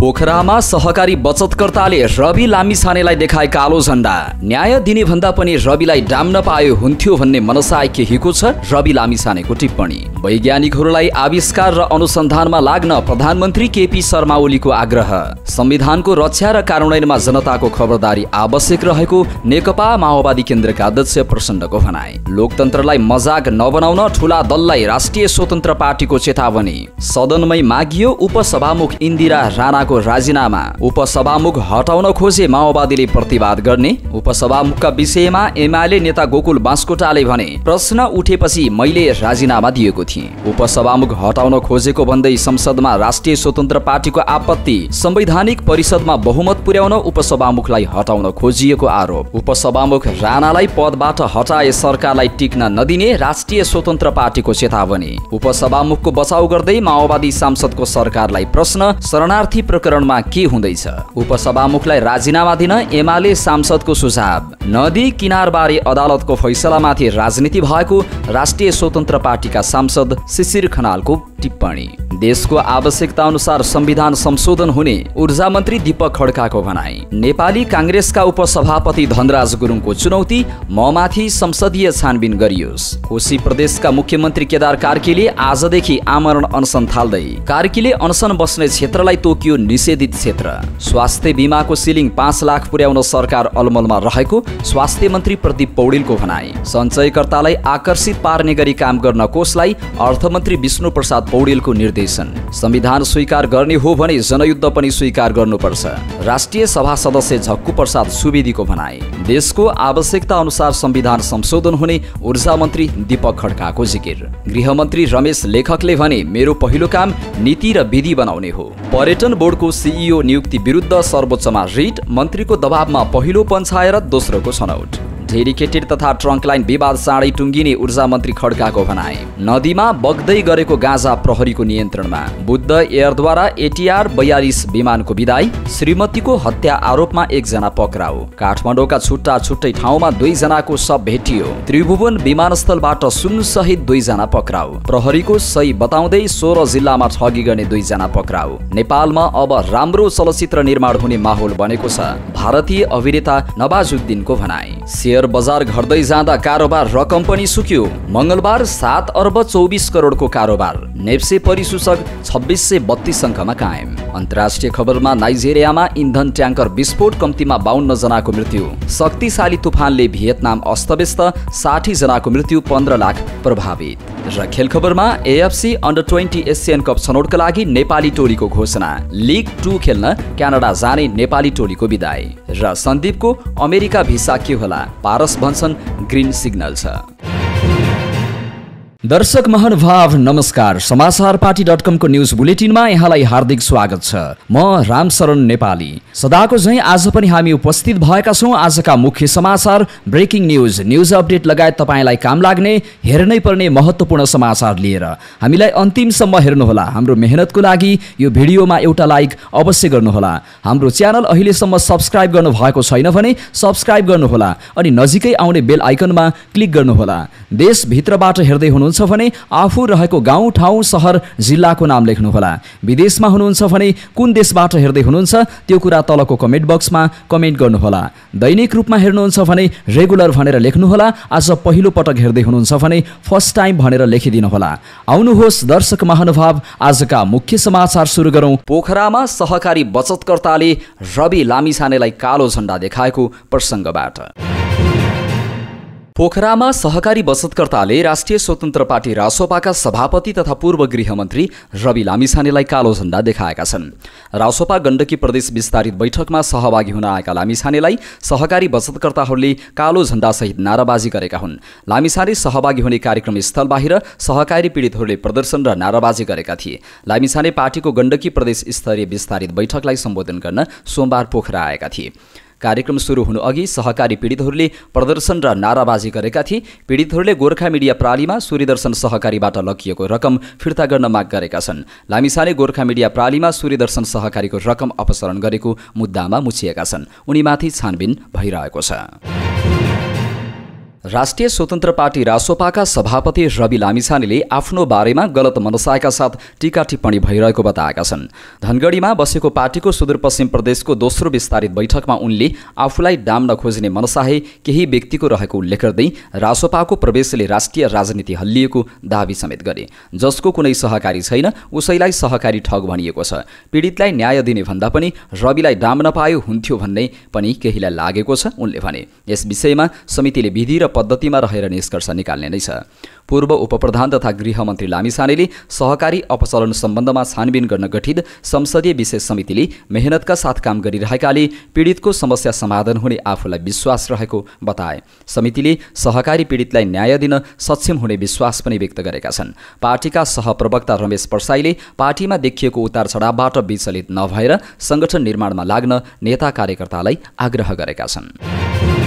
पोखरामा सहकारी बचतकर्ताले रवि लामिछानेलाई देखाए कालो झण्डा न्याय दिने भन्दा पनि रविलाई डाम्न पायो हुन्थ्यो भन्ने केहीको छ रवि लामिछानेको टिप्पणी वैज्ञानिकहरूलाई आविष्कार र अनुसन्धानमा लाग्न प्रधानमन्त्री केपी शर्मा ओलीको आग्रह संविधानको रक्षा र कार्यान्वयनमा जनताको खबरदारी आवश्यक रहेको नेकपा माओवादी केन्द्रका अध्यक्ष प्रचण्डको भनाई लोकतन्त्रलाई मजाक नबनाउन ठूला दललाई राष्ट्रिय स्वतन्त्र पार्टीको चेतावनी सदनमै मागियो उपसभामुख इन्दिरा राणा नेताको राजीनामा उपसभामुख हटाउन खोजे माओवादीले प्रतिवाद गर्ने उपसभामुखका विषयमा एमाले नेता गोकुल बास्कोटाले भने प्रश्न उठेपछि मैले राजीनामा दिएको थिएँ उपसभामुख हटाउन खोजेको भन्दै संसदमा राष्ट्रिय स्वतन्त्र पार्टीको आपत्ति संवैधानिक परिषदमा बहुमत पुर्याउन उपसभामुखलाई हटाउन खोजिएको आरोप उपसभामुख राणालाई पदबाट हटाए सरकारलाई टिक्न नदिने राष्ट्रिय स्वतन्त्र पार्टीको चेतावनी उपसभामुखको बचाउ गर्दै माओवादी सांसदको सरकारलाई प्रश्न शरणार्थी प्रकरणमा के हुँदैछ उपसभामुखलाई राजीनामा दिन एमाले सांसदको सुझाव नदी किनारबारे अदालतको फैसलामाथि राजनीति भएको राष्ट्रिय स्वतन्त्र पार्टीका सांसद शिशिर खनालको टिप्पणी देशको आवश्यकता अनुसार संविधान संशोधन हुने ऊर्जा मन्त्री दीपक खड्काको भनाई नेपाली काङ्ग्रेसका उपसभापति धनराज गुरुङको चुनौती ममाथि संसदीय छानबिन गरियोस् कोशी प्रदेशका मुख्यमन्त्री केदार कार्कीले आजदेखि आमरण अनसन थाल्दै कार्कीले अनसन बस्ने क्षेत्रलाई तोकियो निषेधित क्षेत्र स्वास्थ्य बिमाको सिलिङ पाँच लाख पुर्याउन सरकार अलमलमा रहेको स्वास्थ्य मन्त्री प्रदीप पौडेलको भनाई सञ्चयकर्तालाई आकर्षित पार्ने गरी काम गर्न कोषलाई अर्थमन्त्री विष्णु प्रसाद पौडेलको निर्देशन संविधान स्वीकार गर्ने हो भने जनयुद्ध पनि स्वीकार गर्नुपर्छ राष्ट्रिय सभा सदस्य झक्कु प्रसाद सुवेदीको भनाई देशको आवश्यकता अनुसार संविधान संशोधन हुने ऊर्जा मन्त्री दीपक खड्काको जिकिर गृहमन्त्री रमेश लेखकले भने मेरो पहिलो काम नीति र विधि बनाउने हो पर्यटन बोर्ड को सिइओ नियुक्ति विरुद्ध सर्वोच्चमा रिट मन्त्रीको दबावमा पहिलो पञ्चायत दोस्रोको छनौट डेरिकेटेड तथा ट्रङ्क लाइन विवाद साँडै टुङ्गिने ऊर्जा मन्त्री खड्काको भनाए नदीमा बग्दै गरेको गाजा प्रहरीको नियन्त्रणमा बुद्ध एयरद्वारा एटिआर बयालिस विमानको विदाई श्रीमतीको हत्या आरोपमा एकजना पक्राउ काठमाडौँका छुट्टा छुट्टै ठाउँमा दुईजनाको सब भेटियो त्रिभुवन विमानस्थलबाट सुन सहित दुईजना पक्राउ प्रहरीको सही बताउँदै सोह्र जिल्लामा ठगी गर्ने दुईजना पक्राउ नेपालमा अब राम्रो चलचित्र निर्माण हुने माहौल बनेको छ भारतीय अभिनेता नवाजुद्दिनको भनाई सेयर बजार घट्दै जाँदा कारोबार रकम पनि सुक्यो मङ्गलबार सात अर्ब चौबिस करोडको कारोबार नेप्से परिसूचक छब्बिस सय बत्तीस अङ्कमा कायम अन्तर्राष्ट्रिय खबरमा नाइजेरियामा इन्धन ट्याङ्कर विस्फोट कम्तीमा बाहन्न जनाको मृत्यु शक्तिशाली तुफानले भियतनाम अस्तव्यस्त साठी जनाको मृत्यु पन्ध्र लाख प्रभावित र खेल खबरमा AFC under twenty Asian cup छनौटका लागि नेपाली टोलीको घोषणा लिग टू खेल्न क्यानाडा जाने नेपाली टोलीको विदाई र सन्दीपको अमेरिका भिसा के होला पारस भन्छन् ग्रिन सिग्नल छ दर्शक महानुभाव नमस्कार समाचार पार्टी डट कमको न्युज बुलेटिनमा यहाँलाई हार्दिक स्वागत छ म रामशरण नेपाली सदाको झैँ आज पनि हामी उपस्थित भएका छौँ आजका मुख्य समाचार ब्रेकिङ न्युज न्युज अपडेट लगायत तपाईँलाई काम लाग्ने हेर्नै पर्ने महत्त्वपूर्ण समाचार लिएर हामीलाई अन्तिमसम्म हेर्नुहोला हाम्रो मेहनतको लागि यो भिडियोमा एउटा लाइक अवश्य गर्नुहोला हाम्रो च्यानल अहिलेसम्म सब्सक्राइब गर्नु भएको छैन भने सब्सक्राइब गर्नुहोला अनि नजिकै आउने बेल आइकनमा क्लिक गर्नुहोला देशभित्रबाट हेर्दै हुनु हुनुहुन्छ भने आफू रहेको गाउँ ठाउँ सहर जिल्लाको नाम लेख्नुहोला विदेशमा हुनुहुन्छ भने कुन देशबाट हेर्दै हुनुहुन्छ त्यो कुरा तलको कमेन्ट बक्समा कमेन्ट गर्नुहोला दैनिक रूपमा हेर्नुहुन्छ भने रेगुलर भनेर लेख्नुहोला आज पहिलो पटक हेर्दै हुनुहुन्छ भने फर्स्ट टाइम भनेर लेखिदिनुहोला आउनुहोस् दर्शक महानुभाव आजका मुख्य समाचार सुरु गरौँ पोखरामा सहकारी बचतकर्ताले रवि लामिछानेलाई कालो झन्डा देखाएको प्रसङ्गबाट पोखरामा सहकारी बचतकर्ताले राष्ट्रिय स्वतन्त्र पार्टी रासोपाका सभापति तथा पूर्व गृहमन्त्री रवि लामिछानेलाई कालो झण्डा देखाएका छन् रासोपा गण्डकी प्रदेश विस्तारित बैठकमा सहभागी हुन आएका लामिछानेलाई सहकारी बचतकर्ताहरूले कालो झण्डासहित नाराबाजी गरेका हुन् लामिछाने सहभागी हुने कार्यक्रम स्थल बाहिर सहकारी पीडितहरूले प्रदर्शन र नाराबाजी गरेका थिए लामिछाने पार्टीको गण्डकी प्रदेश स्तरीय विस्तारित बैठकलाई सम्बोधन गर्न सोमबार पोखरा आएका थिए कार्यक्रम सुरु हुनु अघि सहकारी पीडितहरूले प्रदर्शन र नाराबाजी गरेका थिए पीडितहरूले गोर्खा मिडिया प्रालीमा सूर्यदर्शन सहकारीबाट लकिएको रकम फिर्ता गर्न माग गरेका छन् लामिसाले गोर्खा मिडिया प्रालीमा सूर्यदर्शन सहकारीको रकम अपसरण गरेको मुद्दामा मुछिएका छन् उनीमाथि छानबिन भइरहेको छ राष्ट्रिय स्वतन्त्र पार्टी रासोपाका सभापति रवि लामिछानेले आफ्नो बारेमा गलत मनसायका साथ टिका टिप्पणी भइरहेको बताएका छन् धनगढीमा बसेको पार्टीको सुदूरपश्चिम प्रदेशको दोस्रो विस्तारित बैठकमा उनले आफूलाई डाम्न खोज्ने मनसाहे केही व्यक्तिको रहेको उल्लेख गर्दै रासोपाको प्रवेशले राष्ट्रिय राजनीति हल्लिएको दावी समेत गरे जसको कुनै सहकारी छैन उसैलाई सहकारी ठग भनिएको छ पीडितलाई न्याय दिने भन्दा पनि रविलाई डाम्न पायो हुन्थ्यो भन्ने पनि केहीलाई लागेको छ उनले भने यस विषयमा समितिले विधि र पद्धतिमा रहेर निष्कर्ष निकाल्ने नै छ पूर्व उपप्रधान तथा गृहमन्त्री लामिसानेले सहकारी अपचलन सम्बन्धमा छानबिन गर्न गठित संसदीय विशेष समितिले मेहनतका साथ काम गरिरहेकाले पीडितको समस्या समाधान हुने आफूलाई विश्वास रहेको बताए समितिले सहकारी पीडितलाई न्याय दिन सक्षम हुने विश्वास पनि व्यक्त गरेका छन् पार्टीका सहप्रवक्ता रमेश पर्साईले पार्टीमा देखिएको उतार चढावबाट विचलित नभएर संगठन निर्माणमा लाग्न नेता कार्यकर्तालाई आग्रह गरेका छन्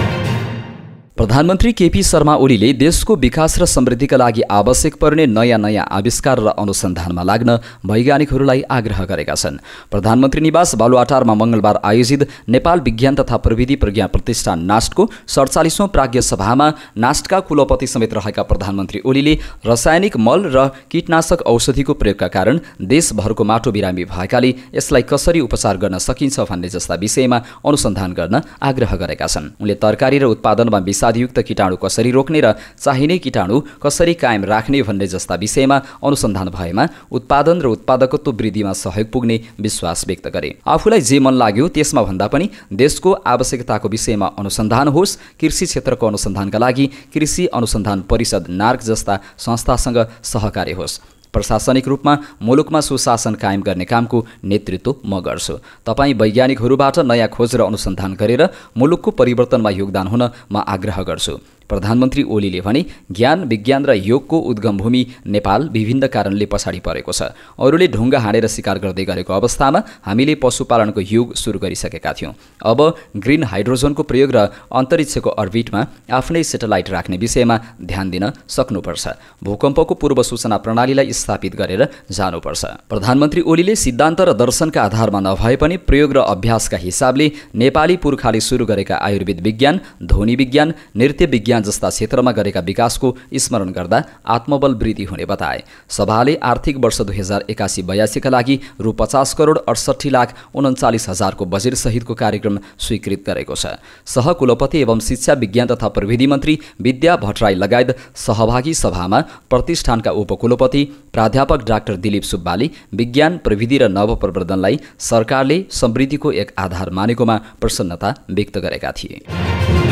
प्रधानमन्त्री केपी शर्मा ओलीले देशको विकास र समृद्धिका लागि आवश्यक पर्ने नयाँ नयाँ आविष्कार र अनुसन्धानमा लाग्न वैज्ञानिकहरूलाई आग्रह गरेका छन् प्रधानमन्त्री निवास बालुवाटारमा मङ्गलबार आयोजित नेपाल विज्ञान तथा प्रविधि प्रज्ञा प्रतिष्ठान नास्टको सडचालिसौँ प्राज्ञ सभामा नास्टका कुलपति समेत रहेका प्रधानमन्त्री ओलीले रासायनिक मल र कीटनाशक औषधिको प्रयोगका कारण देशभरको माटो बिरामी भएकाले यसलाई कसरी उपचार गर्न सकिन्छ भन्ने जस्ता विषयमा अनुसन्धान गर्न आग्रह गरेका छन् उनले तरकारी र उत्पादनमा विषादयुक्त किटाणु कसरी रोक्ने र चाहिने किटाणु कसरी कायम राख्ने भन्ने जस्ता विषयमा अनुसन्धान भएमा उत्पादन र उत्पादकत्व वृद्धिमा सहयोग पुग्ने विश्वास व्यक्त गरे आफूलाई जे मन लाग्यो त्यसमा भन्दा पनि देशको आवश्यकताको विषयमा अनुसन्धान होस् कृषि क्षेत्रको अनुसन्धानका लागि कृषि अनुसन्धान परिषद नार्क जस्ता संस्थासँग सहकार्य होस् प्रशासनिक रूपमा मुलुकमा सुशासन कायम गर्ने कामको नेतृत्व म गर्छु तपाईँ वैज्ञानिकहरूबाट नयाँ खोज र अनुसन्धान गरेर मुलुकको परिवर्तनमा योगदान हुन म आग्रह गर्छु प्रधानमन्त्री ओलीले भने ज्ञान विज्ञान र योगको उद्गम भूमि नेपाल विभिन्न कारणले पछाडि परेको छ अरूले ढुङ्गा हानेर शिकार गर्दै गरेको अवस्थामा हामीले पशुपालनको युग सुरु गरिसकेका थियौँ अब ग्रिन हाइड्रोजनको प्रयोग र अन्तरिक्षको अर्बिटमा आफ्नै सेटेलाइट राख्ने विषयमा ध्यान दिन सक्नुपर्छ भूकम्पको पूर्व सूचना प्रणालीलाई स्थापित गरेर जानुपर्छ प्रधानमन्त्री ओलीले सिद्धान्त र दर्शनका आधारमा नभए पनि प्रयोग र अभ्यासका हिसाबले नेपाली पुर्खाले सुरु गरेका आयुर्वेद विज्ञान ध्वनि विज्ञान नृत्य विज्ञान विज्ञान जस्ता क्षेत्रमा गरेका विकासको स्मरण गर्दा आत्मबल वृद्धि हुने बताए सभाले आर्थिक वर्ष दुई हजार एकासी बयासीका लागि रु पचास करोड अडसठी लाख उन्चालिस हजारको बजेट सहितको कार्यक्रम स्वीकृत गरेको छ सहकुलपति एवं शिक्षा विज्ञान तथा प्रविधि मन्त्री विद्या भट्टराई लगायत सहभागी सभामा प्रतिष्ठानका उपकुलपति प्राध्यापक डाक्टर दिलीप सुब्बाले विज्ञान प्रविधि र नवप्रवर्धनलाई सरकारले समृद्धिको एक आधार मानेकोमा प्रसन्नता व्यक्त गरेका थिए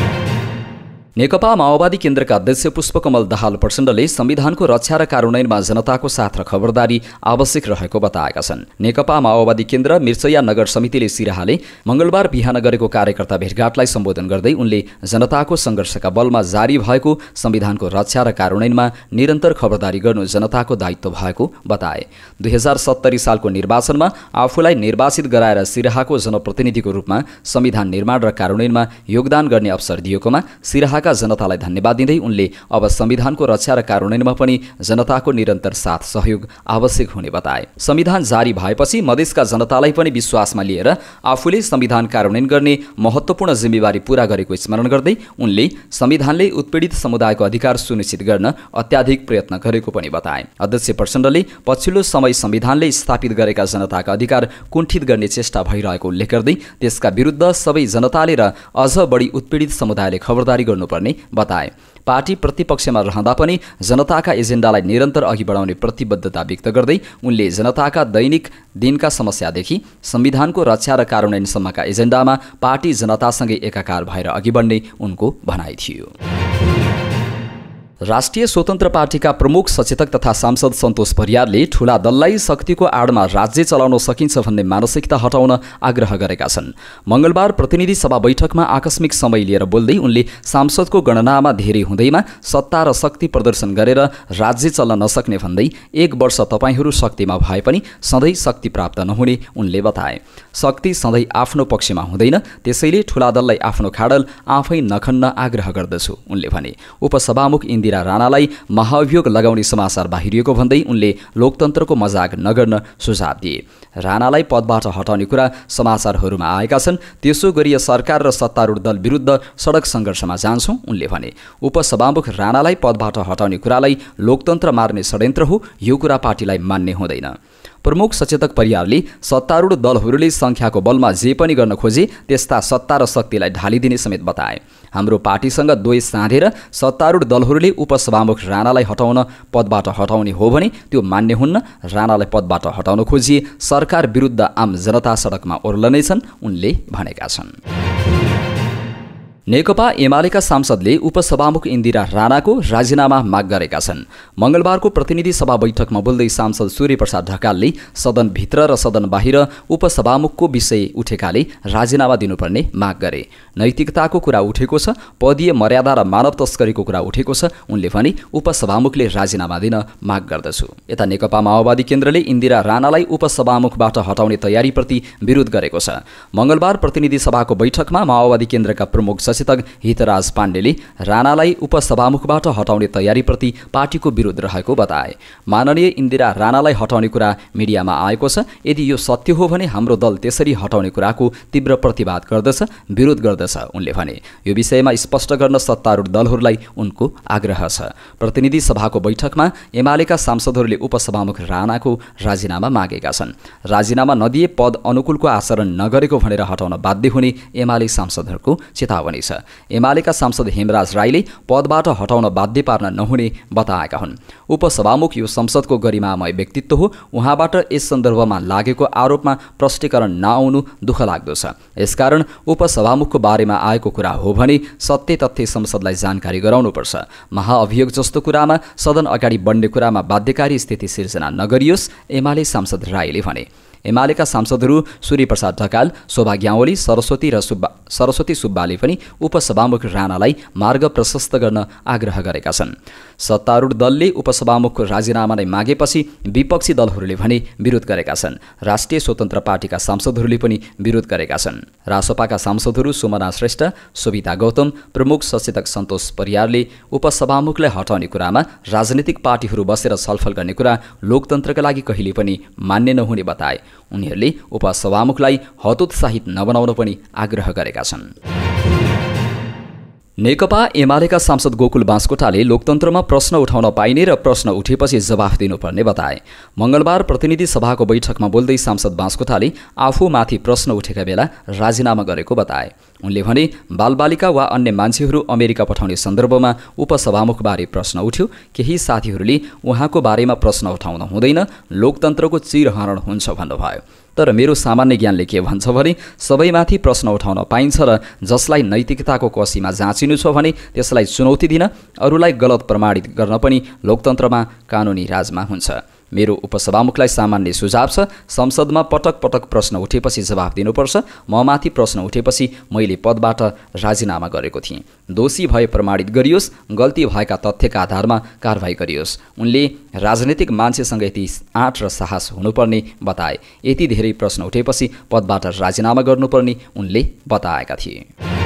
नेकपा माओवादी केन्द्रका अध्यक्ष पुष्पकमल दाहाल प्रचण्डले संविधानको रक्षा र कार्यान्वयनमा जनताको साथ र खबरदारी आवश्यक रहेको बताएका छन् नेकपा माओवादी केन्द्र मिर्चया नगर समितिले सिराहाले मंगलबार बिहान गरेको कार्यकर्ता भेटघाटलाई सम्बोधन गर्दै उनले जनताको सङ्घर्षका बलमा जारी भएको संविधानको रक्षा र कार्यान्वयनमा निरन्तर खबरदारी गर्नु जनताको दायित्व भएको बताए दुई हजार सत्तरी सालको निर्वाचनमा आफूलाई निर्वाचित गराएर सिराहाको जनप्रतिनिधिको रूपमा संविधान निर्माण र कार्यान्वयनमा योगदान गर्ने अवसर दिएकोमा सिराहा संस्थाका जनतालाई धन्यवाद दिँदै उनले अब संविधानको रक्षा र कार्यान्वयनमा पनि जनताको निरन्तर साथ सहयोग आवश्यक हुने बताए संविधान जारी भएपछि मधेसका जनतालाई पनि विश्वासमा लिएर आफूले संविधान कार्यान्वयन गर्ने महत्त्वपूर्ण जिम्मेवारी पूरा गरेको स्मरण गर्दै उनले संविधानले उत्पीडित समुदायको अधिकार सुनिश्चित गर्न अत्याधिक प्रयत्न गरेको पनि बताए अध्यक्ष प्रचण्डले पछिल्लो समय संविधानले स्थापित गरेका जनताका अधिकार कुण्ठित गर्ने चेष्टा भइरहेको उल्लेख गर्दै त्यसका विरुद्ध सबै जनताले र अझ बढी उत्पीडित समुदायले खबरदारी गर्नु गर्नुपर्ने बताए पार्टी प्रतिपक्षमा रहँदा पनि जनताका एजेन्डालाई निरन्तर अघि बढाउने प्रतिबद्धता व्यक्त गर्दै उनले जनताका दैनिक दिनका समस्यादेखि संविधानको रक्षा र कार्यान्वयनसम्मका एजेन्डामा पार्टी जनतासँगै एकाकार भएर अघि बढ्ने उनको भनाइ थियो राष्ट्रिय स्वतन्त्र पार्टीका प्रमुख सचेतक तथा सांसद सन्तोष परियारले ठूला दललाई शक्तिको आडमा राज्य चलाउन सकिन्छ भन्ने मानसिकता हटाउन आग्रह गरेका छन् मङ्गलबार प्रतिनिधि सभा बैठकमा आकस्मिक समय लिएर बोल्दै उनले सांसदको गणनामा धेरै हुँदैमा सत्ता र शक्ति प्रदर्शन गरेर राज्य चल्न नसक्ने भन्दै एक वर्ष तपाईँहरू शक्तिमा भए पनि सधैँ शक्ति प्राप्त नहुने उनले बताए शक्ति सधैँ आफ्नो पक्षमा हुँदैन त्यसैले ठुला दललाई आफ्नो खाडल आफै नखन्न आग्रह गर्दछु उनले भने उपसभामुख इन्दिरा राणालाई महाभियोग लगाउने समाचार बाहिरिएको भन्दै उनले लोकतन्त्रको मजाक नगर्न सुझाव दिए राणालाई पदबाट हटाउने कुरा समाचारहरूमा आएका छन् त्यसो गरी सरकार र सत्तारूढ दल विरुद्ध सडक सङ्घर्षमा जान्छौँ उनले भने उपसभामुख राणालाई पदबाट हटाउने कुरालाई लोकतन्त्र मार्ने षड्यन्त्र हो यो कुरा पार्टीलाई मान्ने हुँदैन प्रमुख सचेतक परियारले सत्तारूढ दलहरूले सङ्ख्याको बलमा जे पनि गर्न खोजे त्यस्ता सत्ता र शक्तिलाई ढालिदिने समेत बताए हाम्रो पार्टीसँग द्वै साँधेर सत्तारूढ दलहरूले उपसभामुख राणालाई हटाउन पदबाट हटाउने हो भने त्यो मान्य हुन्न राणालाई पदबाट हटाउन खोजिए सरकार विरुद्ध आम जनता सडकमा ओर्लनेछन् उनले भनेका छन् नेकपा एमालेका सांसदले उपसभामुख इन्दिरा राणाको राजीनामा माग गरेका छन् मंगलबारको प्रतिनिधि सभा बैठकमा बोल्दै सांसद सूर्यप्रसाद ढकालले सदनभित्र र सदन बाहिर उपसभामुखको विषय उठेकाले राजीनामा दिनुपर्ने माग गरे नैतिकताको कुरा उठेको छ पदीय मर्यादा र मानव तस्करीको कुरा उठेको छ उनले भने उपसभामुखले राजीनामा दिन माग गर्दछु यता नेकपा माओवादी केन्द्रले इन्दिरा राणालाई उपसभामुखबाट हटाउने तयारीप्रति विरोध गरेको छ मंगलबार प्रतिनिधि सभाको बैठकमा माओवादी केन्द्रका प्रमुख सचेतक हितराज पाण्डेले राणालाई उपसभामुखबाट हटाउने तयारीप्रति पार्टीको विरोध रहेको बताए माननीय इन्दिरा राणालाई हटाउने कुरा मिडियामा आएको छ यदि यो सत्य हो भने हाम्रो दल त्यसरी हटाउने कुराको तीव्र प्रतिवाद गर्दछ विरोध गर्दछ उनले भने यो विषयमा स्पष्ट गर्न सत्तारूढ दलहरूलाई उनको आग्रह छ प्रतिनिधि सभाको बैठकमा एमालेका सांसदहरूले उपसभामुख राणाको राजीनामा मागेका छन् राजीनामा नदिए पद अनुकूलको आचरण नगरेको भनेर हटाउन बाध्य हुने एमाले सांसदहरूको चेतावनी गर्दैछ एमालेका सांसद हेमराज राईले पदबाट हटाउन बाध्य पार्न नहुने बताएका हुन् उपसभामुख यो संसदको गरिमामय व्यक्तित्व हो उहाँबाट यस सन्दर्भमा लागेको आरोपमा प्रष्टीकरण नआउनु दुःख लाग्दो छ यसकारण उपसभामुखको बारेमा आएको कुरा हो भने सत्य तथ्य संसदलाई जानकारी गराउनुपर्छ महाअभियोग जस्तो कुरामा सदन अगाडि बढ्ने कुरामा बाध्यकारी स्थिति सिर्जना नगरियोस् एमाले सांसद राईले भने एमालेका सांसदहरू सूर्यप्रसाद ढकाल शोभा ग्यावली सरस्वती र सुब्बा सरस्वती सुब्बाले पनि उपसभामुख राणालाई मार्ग प्रशस्त गर्न आग्रह गरेका छन् सत्तारूढ दलले उपसभामुखको राजीनामा नै मागेपछि विपक्षी दलहरूले भने विरोध गरेका छन् राष्ट्रिय स्वतन्त्र पार्टीका सांसदहरूले पनि विरोध गरेका छन् रासपाका सांसदहरू सुमना श्रेष्ठ सुविता गौतम प्रमुख सचेतक सन्तोष परियारले उपसभामुखलाई हटाउने कुरामा राजनीतिक पार्टीहरू बसेर छलफल गर्ने कुरा लोकतन्त्रका लागि कहिले पनि मान्य नहुने बताए उनीहरूले उपसभामुखलाई हतोत्साहित नबनाउन पनि आग्रह गरेका छन् नेकपा एमालेका सांसद गोकुल बाँसकोटाले लोकतन्त्रमा प्रश्न उठाउन पाइने र प्रश्न उठेपछि जवाफ दिनुपर्ने बताए मङ्गलबार प्रतिनिधि सभाको बैठकमा बोल्दै सांसद बाँसकोटाले आफूमाथि प्रश्न उठेका बेला राजीनामा गरेको बताए उनले भने बालबालिका वा अन्य मान्छेहरू अमेरिका पठाउने सन्दर्भमा उपसभामुखबारे प्रश्न उठ्यो केही साथीहरूले उहाँको बारेमा प्रश्न उठाउन हुँदैन लोकतन्त्रको चिरहरण हुन्छ भन्नुभयो तर मेरो सामान्य ज्ञानले के भन्छ भने सबैमाथि प्रश्न उठाउन पाइन्छ र जसलाई नैतिकताको कसीमा जाँचिनु छ भने त्यसलाई चुनौती दिन अरूलाई गलत प्रमाणित गर्न पनि लोकतन्त्रमा कानुनी राजमा हुन्छ मेरो उपसभामुखलाई सामान्य सुझाव छ संसदमा पटक पटक प्रश्न उठेपछि जवाब दिनुपर्छ ममाथि प्रश्न उठेपछि मैले पदबाट राजीनामा गरेको थिएँ दोषी भए प्रमाणित गरियोस् गल्ती भएका तथ्यका आधारमा कारवाही गरियोस् उनले राजनैतिक मान्छेसँग यति आँट र साहस हुनुपर्ने बताए यति धेरै प्रश्न उठेपछि पदबाट राजीनामा गर्नुपर्ने उनले बताएका थिए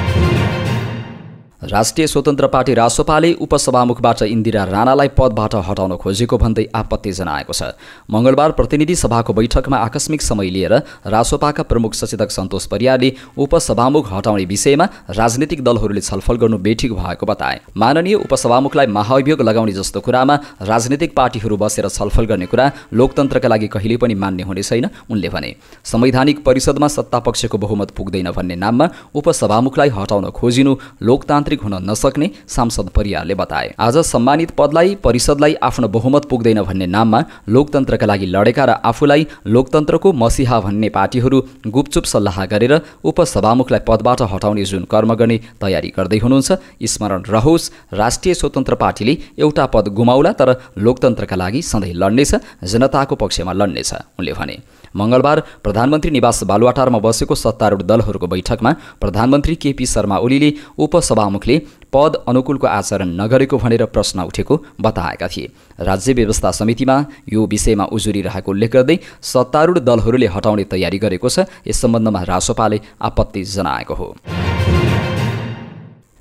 राष्ट्रिय स्वतन्त्र पार्टी रासोपाले उपसभामुखबाट इन्दिरा राणालाई पदबाट हटाउन खोजेको भन्दै आपत्ति जनाएको छ मङ्गलबार प्रतिनिधि सभाको बैठकमा आकस्मिक समय लिएर रासोपाका प्रमुख सचेतक सन्तोष परियारले उपसभामुख हटाउने विषयमा राजनीतिक दलहरूले छलफल गर्नु बेठिक भएको बताए माननीय उपसभामुखलाई महाभियोग लगाउने जस्तो कुरामा राजनीतिक पार्टीहरू बसेर छलफल गर्ने कुरा लोकतन्त्रका लागि कहिले पनि मान्य हुने छैन उनले भने संवैधानिक परिषदमा सत्तापक्षको बहुमत पुग्दैन भन्ने नाममा उपसभामुखलाई हटाउन खोजिनु लोकतान्त्रिक नागरिक हुन नसक्ने सांसद परियारले बताए आज सम्मानित पदलाई परिषदलाई आफ्नो बहुमत पुग्दैन भन्ने नाममा लोकतन्त्रका लागि लडेका र आफूलाई लोकतन्त्रको मसिहा भन्ने पार्टीहरू गुपचुप सल्लाह गरेर उपसभामुखलाई पदबाट हटाउने जुन कर्म गर्ने तयारी गर्दै हुनुहुन्छ स्मरण रहोस् राष्ट्रिय स्वतन्त्र पार्टीले एउटा पद गुमाउला तर लोकतन्त्रका लागि सधैँ लड्नेछ जनताको पक्षमा लड्नेछ उनले भने मंगलबार प्रधानमन्त्री निवास बालुवाटारमा बसेको सत्तारूढ दलहरूको बैठकमा प्रधानमन्त्री केपी शर्मा ओलीले उपसभामुखले पद अनुकूलको आचरण नगरेको भनेर प्रश्न उठेको बताएका थिए राज्य व्यवस्था समितिमा यो विषयमा उजुरी रहेको उल्लेख गर्दै सत्तारूढ दलहरूले हटाउने तयारी गरेको छ यस सम्बन्धमा रासोपाले आपत्ति जनाएको हो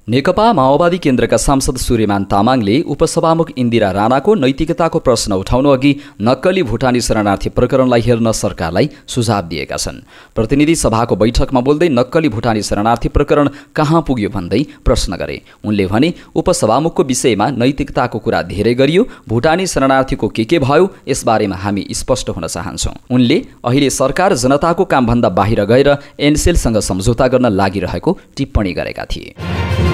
नेकपा माओवादी केन्द्रका सांसद सूर्यमान तामाङले उपसभामुख इन्दिरा राणाको नैतिकताको प्रश्न उठाउनु अघि नक्कली भुटानी शरणार्थी प्रकरणलाई हेर्न सरकारलाई सुझाव दिएका छन् प्रतिनिधि सभाको बैठकमा बोल्दै नक्कली भुटानी शरणार्थी प्रकरण कहाँ पुग्यो भन्दै प्रश्न गरे उनले भने उपसभामुखको विषयमा नैतिकताको कुरा धेरै गरियो भुटानी शरणार्थीको के के भयो यसबारेमा हामी स्पष्ट हुन चाहन्छौँ उनले अहिले सरकार जनताको कामभन्दा बाहिर गएर एनसेलसँग सम्झौता गर्न लागिरहेको टिप्पणी गरेका थिए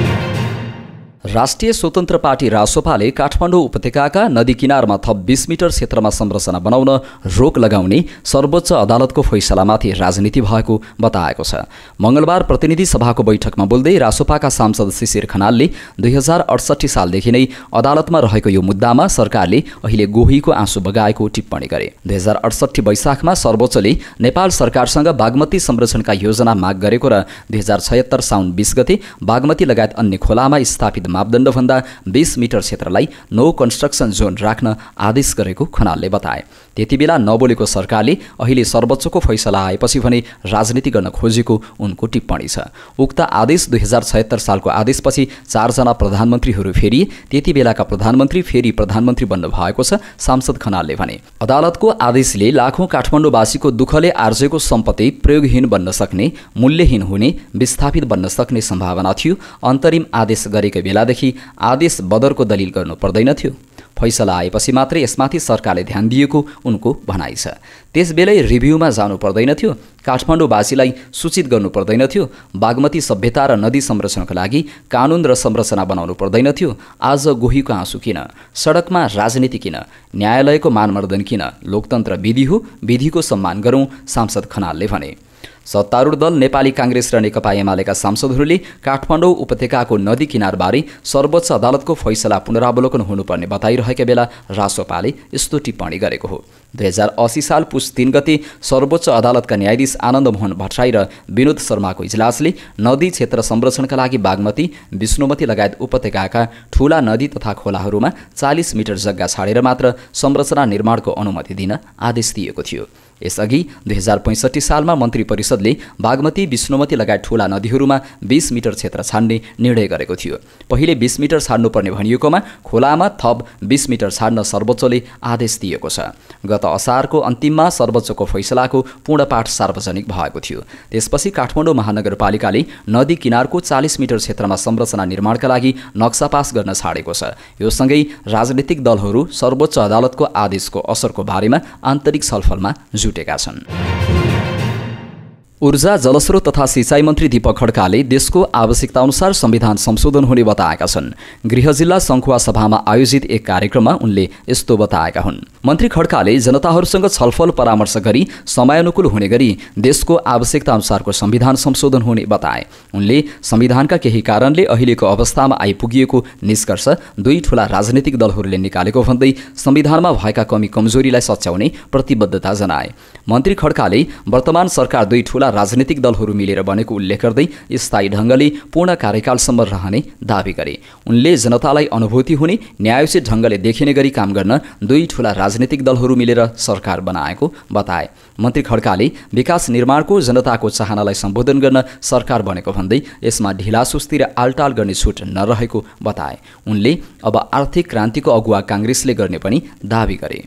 राष्ट्रिय स्वतन्त्र पार्टी रासोपाले काठमाडौँ उपत्यकाका नदी किनारमा थप बिस मिटर क्षेत्रमा संरचना बनाउन रोक लगाउने सर्वोच्च अदालतको फैसलामाथि राजनीति भएको बताएको छ मङ्गलबार प्रतिनिधि सभाको बैठकमा बोल्दै रासोपाका सांसद शिशिर खनालले दुई हजार अडसट्ठी सालदेखि नै अदालतमा रहेको यो मुद्दामा सरकारले अहिले गोहीको आँसु बगाएको टिप्पणी गरे दुई हजार अडसट्ठी वैशाखमा सर्वोच्चले नेपाल सरकारसँग बागमती संरक्षणका योजना माग गरेको र दुई हजार छयत्तर साउन बिस गते बागमती लगायत अन्य खोलामा स्थापित मापदण्डभन्दा बिस मिटर क्षेत्रलाई नो कन्स्ट्रक्सन जोन राख्न आदेश गरेको खनालले बताए त्यति बेला नबोलेको सरकारले अहिले सर्वोच्चको फैसला आएपछि भने राजनीति गर्न खोजेको उनको टिप्पणी छ उक्त आदेश दुई हजार छयत्तर सालको आदेशपछि चारजना प्रधानमन्त्रीहरू फेरि त्यति बेलाका प्रधानमन्त्री फेरि प्रधानमन्त्री भएको छ सांसद खनालले भने अदालतको आदेशले लाखौँ काठमाडौँवासीको दुःखले आर्जेको सम्पत्ति प्रयोगहीन बन्न सक्ने मूल्यहीन हुने विस्थापित बन्न सक्ने सम्भावना थियो अन्तरिम आदेश गरेकै बेलादेखि आदेश बदरको दलिल गर्नु पर्दैनथ्यो फैसला आएपछि मात्रै यसमाथि सरकारले ध्यान दिएको उनको भनाइ छ त्यसबेलै रिभ्यूमा जानु पर्दैनथ्यो काठमाडौँवासीलाई सूचित गर्नु पर्दैनथ्यो बागमती सभ्यता र नदी संरक्षणका लागि कानुन र संरचना बनाउनु पर्दैनथ्यो आज गोहीको आँसु किन सडकमा राजनीति किन न्यायालयको मानमर्दन किन लोकतन्त्र विधि हो विधिको सम्मान गरौँ सांसद खनालले भने सत्तारूढ दल नेपाली काङ्ग्रेस र नेकपा एमालेका सांसदहरूले काठमाडौँ उपत्यकाको नदी किनारबारे सर्वोच्च अदालतको फैसला पुनरावलोकन हुनुपर्ने बताइरहेका बेला रासोपाले यस्तो टिप्पणी गरेको हो दुई हजार असी साल पुस तिन गते सर्वोच्च अदालतका न्यायाधीश आनन्दमोहन भट्टराई र विनोद शर्माको इजलासले नदी क्षेत्र संरक्षणका लागि बागमती विष्णुमती लगायत उपत्यकाका ठूला नदी तथा खोलाहरूमा चालिस मिटर जग्गा छाडेर मात्र संरचना निर्माणको अनुमति दिन आदेश दिएको थियो यसअघि दुई हजार पैँसठी सालमा मन्त्री परिषदले बागमती विष्णुमती लगायत ठुला नदीहरूमा बिस मिटर क्षेत्र छाड्ने निर्णय गरेको थियो पहिले बिस मिटर छाड्नुपर्ने भनिएकोमा खोलामा थप बिस मिटर छाड्न सर्वोच्चले आदेश दिएको छ गत असारको अन्तिममा सर्वोच्चको फैसलाको पूर्ण पाठ सार्वजनिक भएको थियो त्यसपछि काठमाडौँ महानगरपालिकाले नदी किनारको चालिस मिटर क्षेत्रमा संरचना निर्माणका लागि नक्सा पास गर्न छाडेको छ यो सँगै राजनीतिक दलहरू सर्वोच्च अदालतको आदेशको असरको बारेमा आन्तरिक छलफलमा जुट जुटेका छन् ऊर्जा जलस्रोत तथा सिँचाइ मन्त्री दीपक खड्काले देशको आवश्यकता अनुसार संविधान संशोधन हुने बताएका छन् गृह जिल्ला सङ्खुवा सभामा आयोजित एक कार्यक्रममा उनले यस्तो बताएका हुन् मन्त्री खड्काले जनताहरूसँग छलफल परामर्श गरी समयानुकूल हुने गरी देशको आवश्यकता अनुसारको संविधान संशोधन हुने बताए उनले संविधानका केही कारणले अहिलेको अवस्थामा आइपुगिएको निष्कर्ष दुई ठूला राजनैतिक दलहरूले निकालेको भन्दै संविधानमा भएका कमी कमजोरीलाई सच्याउने प्रतिबद्धता जनाए मन्त्री खड्काले वर्तमान सरकार दुई ठूला राजनीतिक दलहरू मिलेर बनेको उल्लेख गर्दै स्थायी ढङ्गले पूर्ण कार्यकालसम्म रहने दावी गरे उनले जनतालाई अनुभूति हुने न्यायोचित ढङ्गले देखिने गरी काम गर्न दुई ठुला राजनीतिक दलहरू मिलेर सरकार बनाएको बताए मन्त्री खड्काले विकास निर्माणको जनताको चाहनालाई सम्बोधन गर्न सरकार बनेको भन्दै यसमा ढिलासुस्ती र आलटाल गर्ने छुट नरहेको बताए उनले अब आर्थिक क्रान्तिको अगुवा काङ्ग्रेसले गर्ने पनि दावी गरे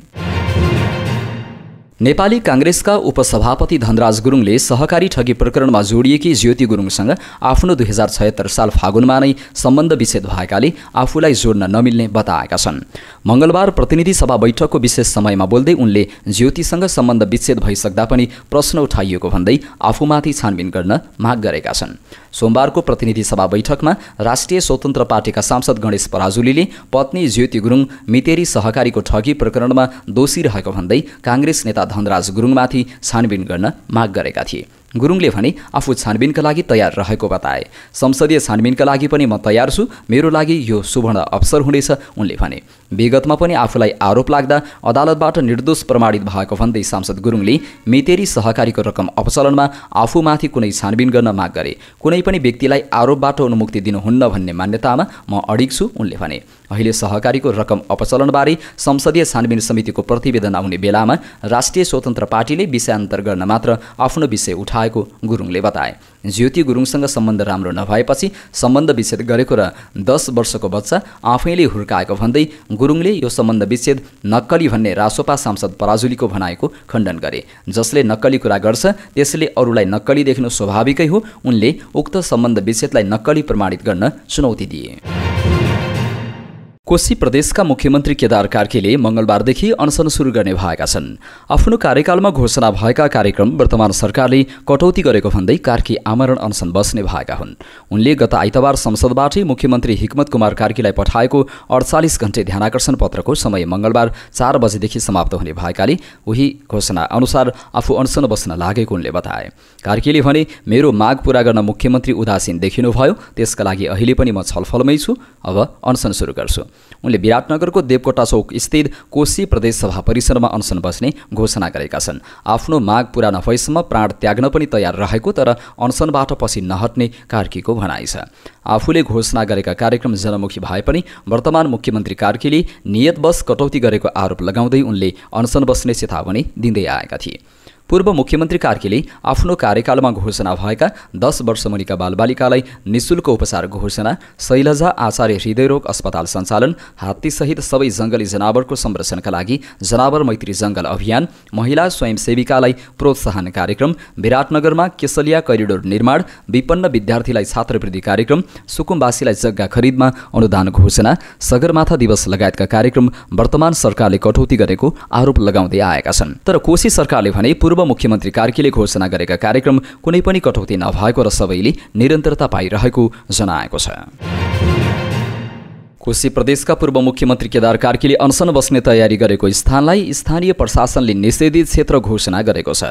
नेपाली काङ्ग्रेसका उपसभापति धनराज गुरुङले सहकारी ठगी प्रकरणमा जोडिएकी ज्योति गुरुङसँग आफ्नो दुई हजार छयत्तर साल फागुनमा नै सम्बन्ध विच्छेद भएकाले आफूलाई जोड्न नमिल्ने बताएका छन् मङ्गलबार प्रतिनिधि सभा बैठकको विशेष समयमा बोल्दै उनले ज्योतिसँग सम्बन्ध विच्छेद भइसक्दा पनि प्रश्न उठाइएको भन्दै आफूमाथि छानबिन गर्न माग गरेका छन् सोमबारको प्रतिनिधि सभा बैठकमा राष्ट्रिय स्वतन्त्र पार्टीका सांसद गणेश पराजुलीले पत्नी ज्योति गुरुङ मितेरी सहकारीको ठगी प्रकरणमा दोषी रहेको भन्दै काङ्ग्रेस नेता धनराज गुरुङमाथि छानबिन गर्न माग गरेका थिए गुरुङले भने आफू छानबिनका लागि तयार रहेको बताए संसदीय छानबिनका लागि पनि म तयार छु मेरो लागि यो सुवर्ण अवसर हुनेछ उनले भने विगतमा पनि आफूलाई आरोप लाग्दा अदालतबाट निर्दोष प्रमाणित भएको भन्दै सांसद गुरुङले मितेरी सहकारीको रकम अपचलनमा आफूमाथि कुनै छानबिन गर्न माग गरे कुनै पनि व्यक्तिलाई आरोपबाट अनुमुक्ति दिनुहुन्न भन्ने मान्यतामा म अडिक छु उनले भने अहिले सहकारीको रकम अपचलनबारे संसदीय छानबिन समितिको प्रतिवेदन आउने बेलामा राष्ट्रिय स्वतन्त्र पार्टीले विषयान्तर गर्न मात्र आफ्नो विषय उठाएको गुरुङले बताए ज्योति गुरुङसँग सम्बन्ध राम्रो नभएपछि सम्बन्ध विच्छेद गरेको र दस वर्षको बच्चा आफैले हुर्काएको भन्दै गुरुङले यो सम्बन्ध विच्छेद नक्कली भन्ने रासोपा सांसद पराजुलीको भनाएको खण्डन गरे जसले नक्कली कुरा गर्छ त्यसले अरूलाई नक्कली देख्नु स्वाभाविकै हो उनले उक्त सम्बन्ध विच्छेदलाई नक्कली प्रमाणित गर्न चुनौती दिए कोशी प्रदेशका मुख्यमन्त्री केदार कार्कीले मङ्गलबारदेखि अनसन सुरु गर्ने भएका छन् आफ्नो कार्यकालमा घोषणा भएका कार्यक्रम वर्तमान सरकारले कटौती गरेको भन्दै कार्की आमरण अनसन बस्ने भएका हुन् उनले गत आइतबार संसदबाटै मुख्यमन्त्री हिक्मत कुमार कार्कीलाई पठाएको अडचालिस घण्टे ध्यानाकर्षण पत्रको समय मङ्गलबार चार बजेदेखि समाप्त हुने भएकाले उही घोषणा अनुसार आफू अनसन बस्न लागेको उनले बताए कार्कीले भने मेरो माग पूरा गर्न मुख्यमन्त्री उदासीन देखिनुभयो त्यसका लागि अहिले पनि म छलफलमै छु अब अनसन सुरु गर्छु उनले विराटनगरको देवकोटा चौक स्थित कोशी प्रदेशसभा परिसरमा अनसन बस्ने घोषणा गरेका छन् आफ्नो माग पूरा नभएसम्म प्राण त्याग्न पनि तयार रहेको तर अनसनबाट पछि नहट्ने कार्कीको भनाइ छ आफूले घोषणा गरेका कार्यक्रम जनमुखी भए पनि वर्तमान मुख्यमन्त्री कार्कीले नियतवश कटौती गरेको आरोप लगाउँदै उनले अनसन बस्ने चेतावनी दिँदै आएका थिए पूर्व मुख्यमन्त्री कार्कीले आफ्नो कार्यकालमा घोषणा भएका दस वर्ष मुनिका बालबालिकालाई निशुल्क उपचार घोषणा शैलजा आचार्य हृदयरोग अस्पताल सञ्चालन हात्तीसहित सबै जङ्गली जनावरको संरक्षणका लागि जनावर मैत्री जङ्गल अभियान महिला स्वयंसेविकालाई प्रोत्साहन कार्यक्रम विराटनगरमा केसलिया करिडोर निर्माण विपन्न विद्यार्थीलाई छात्रवृत्ति कार्यक्रम सुकुम्बासीलाई जग्गा खरिदमा अनुदान घोषणा सगरमाथा दिवस लगायतका कार्यक्रम वर्तमान सरकारले कटौती गरेको आरोप लगाउँदै आएका छन् तर कोशी सरकारले भने पूर्व मुख्यमन्त्री कार्कीले घोषणा गरेका कार्यक्रम कुनै पनि कटौती नभएको र सबैले निरन्तरता पाइरहेको जनाएको छ कोशी प्रदेशका पूर्व मुख्यमन्त्री केदार कार्कीले अनसन बस्ने तयारी गरेको स्थानलाई स्थानीय प्रशासनले निषेधित क्षेत्र घोषणा गरेको छ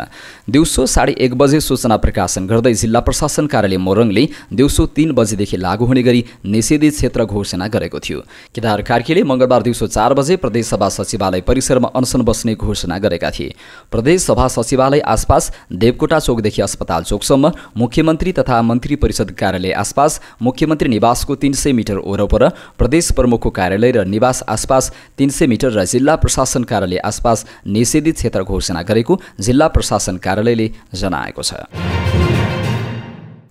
दिउँसो साढे एक बजे सूचना प्रकाशन गर्दै जिल्ला प्रशासन कार्यालय मोरङले दिउँसो तीन बजेदेखि लागू हुने गरी निषेधित क्षेत्र घोषणा गरेको थियो केदार कार्कीले मङ्गलबार दिउँसो चार बजे प्रदेशसभा सचिवालय परिसरमा अनसन बस्ने घोषणा गरेका थिए प्रदेशसभा सचिवालय आसपास देवकोटा चोकदेखि अस्पताल चोकसम्म मुख्यमन्त्री तथा मन्त्री परिषद कार्यालय आसपास मुख्यमन्त्री निवासको तिन मिटर ओरपर प्रदेश प्रदेश प्रमुखको कार्यालय र निवास आसपास तिन सय मिटर र जिल्ला प्रशासन कार्यालय आसपास निषेधित क्षेत्र घोषणा गरेको जिल्ला प्रशासन कार्यालयले जनाएको छ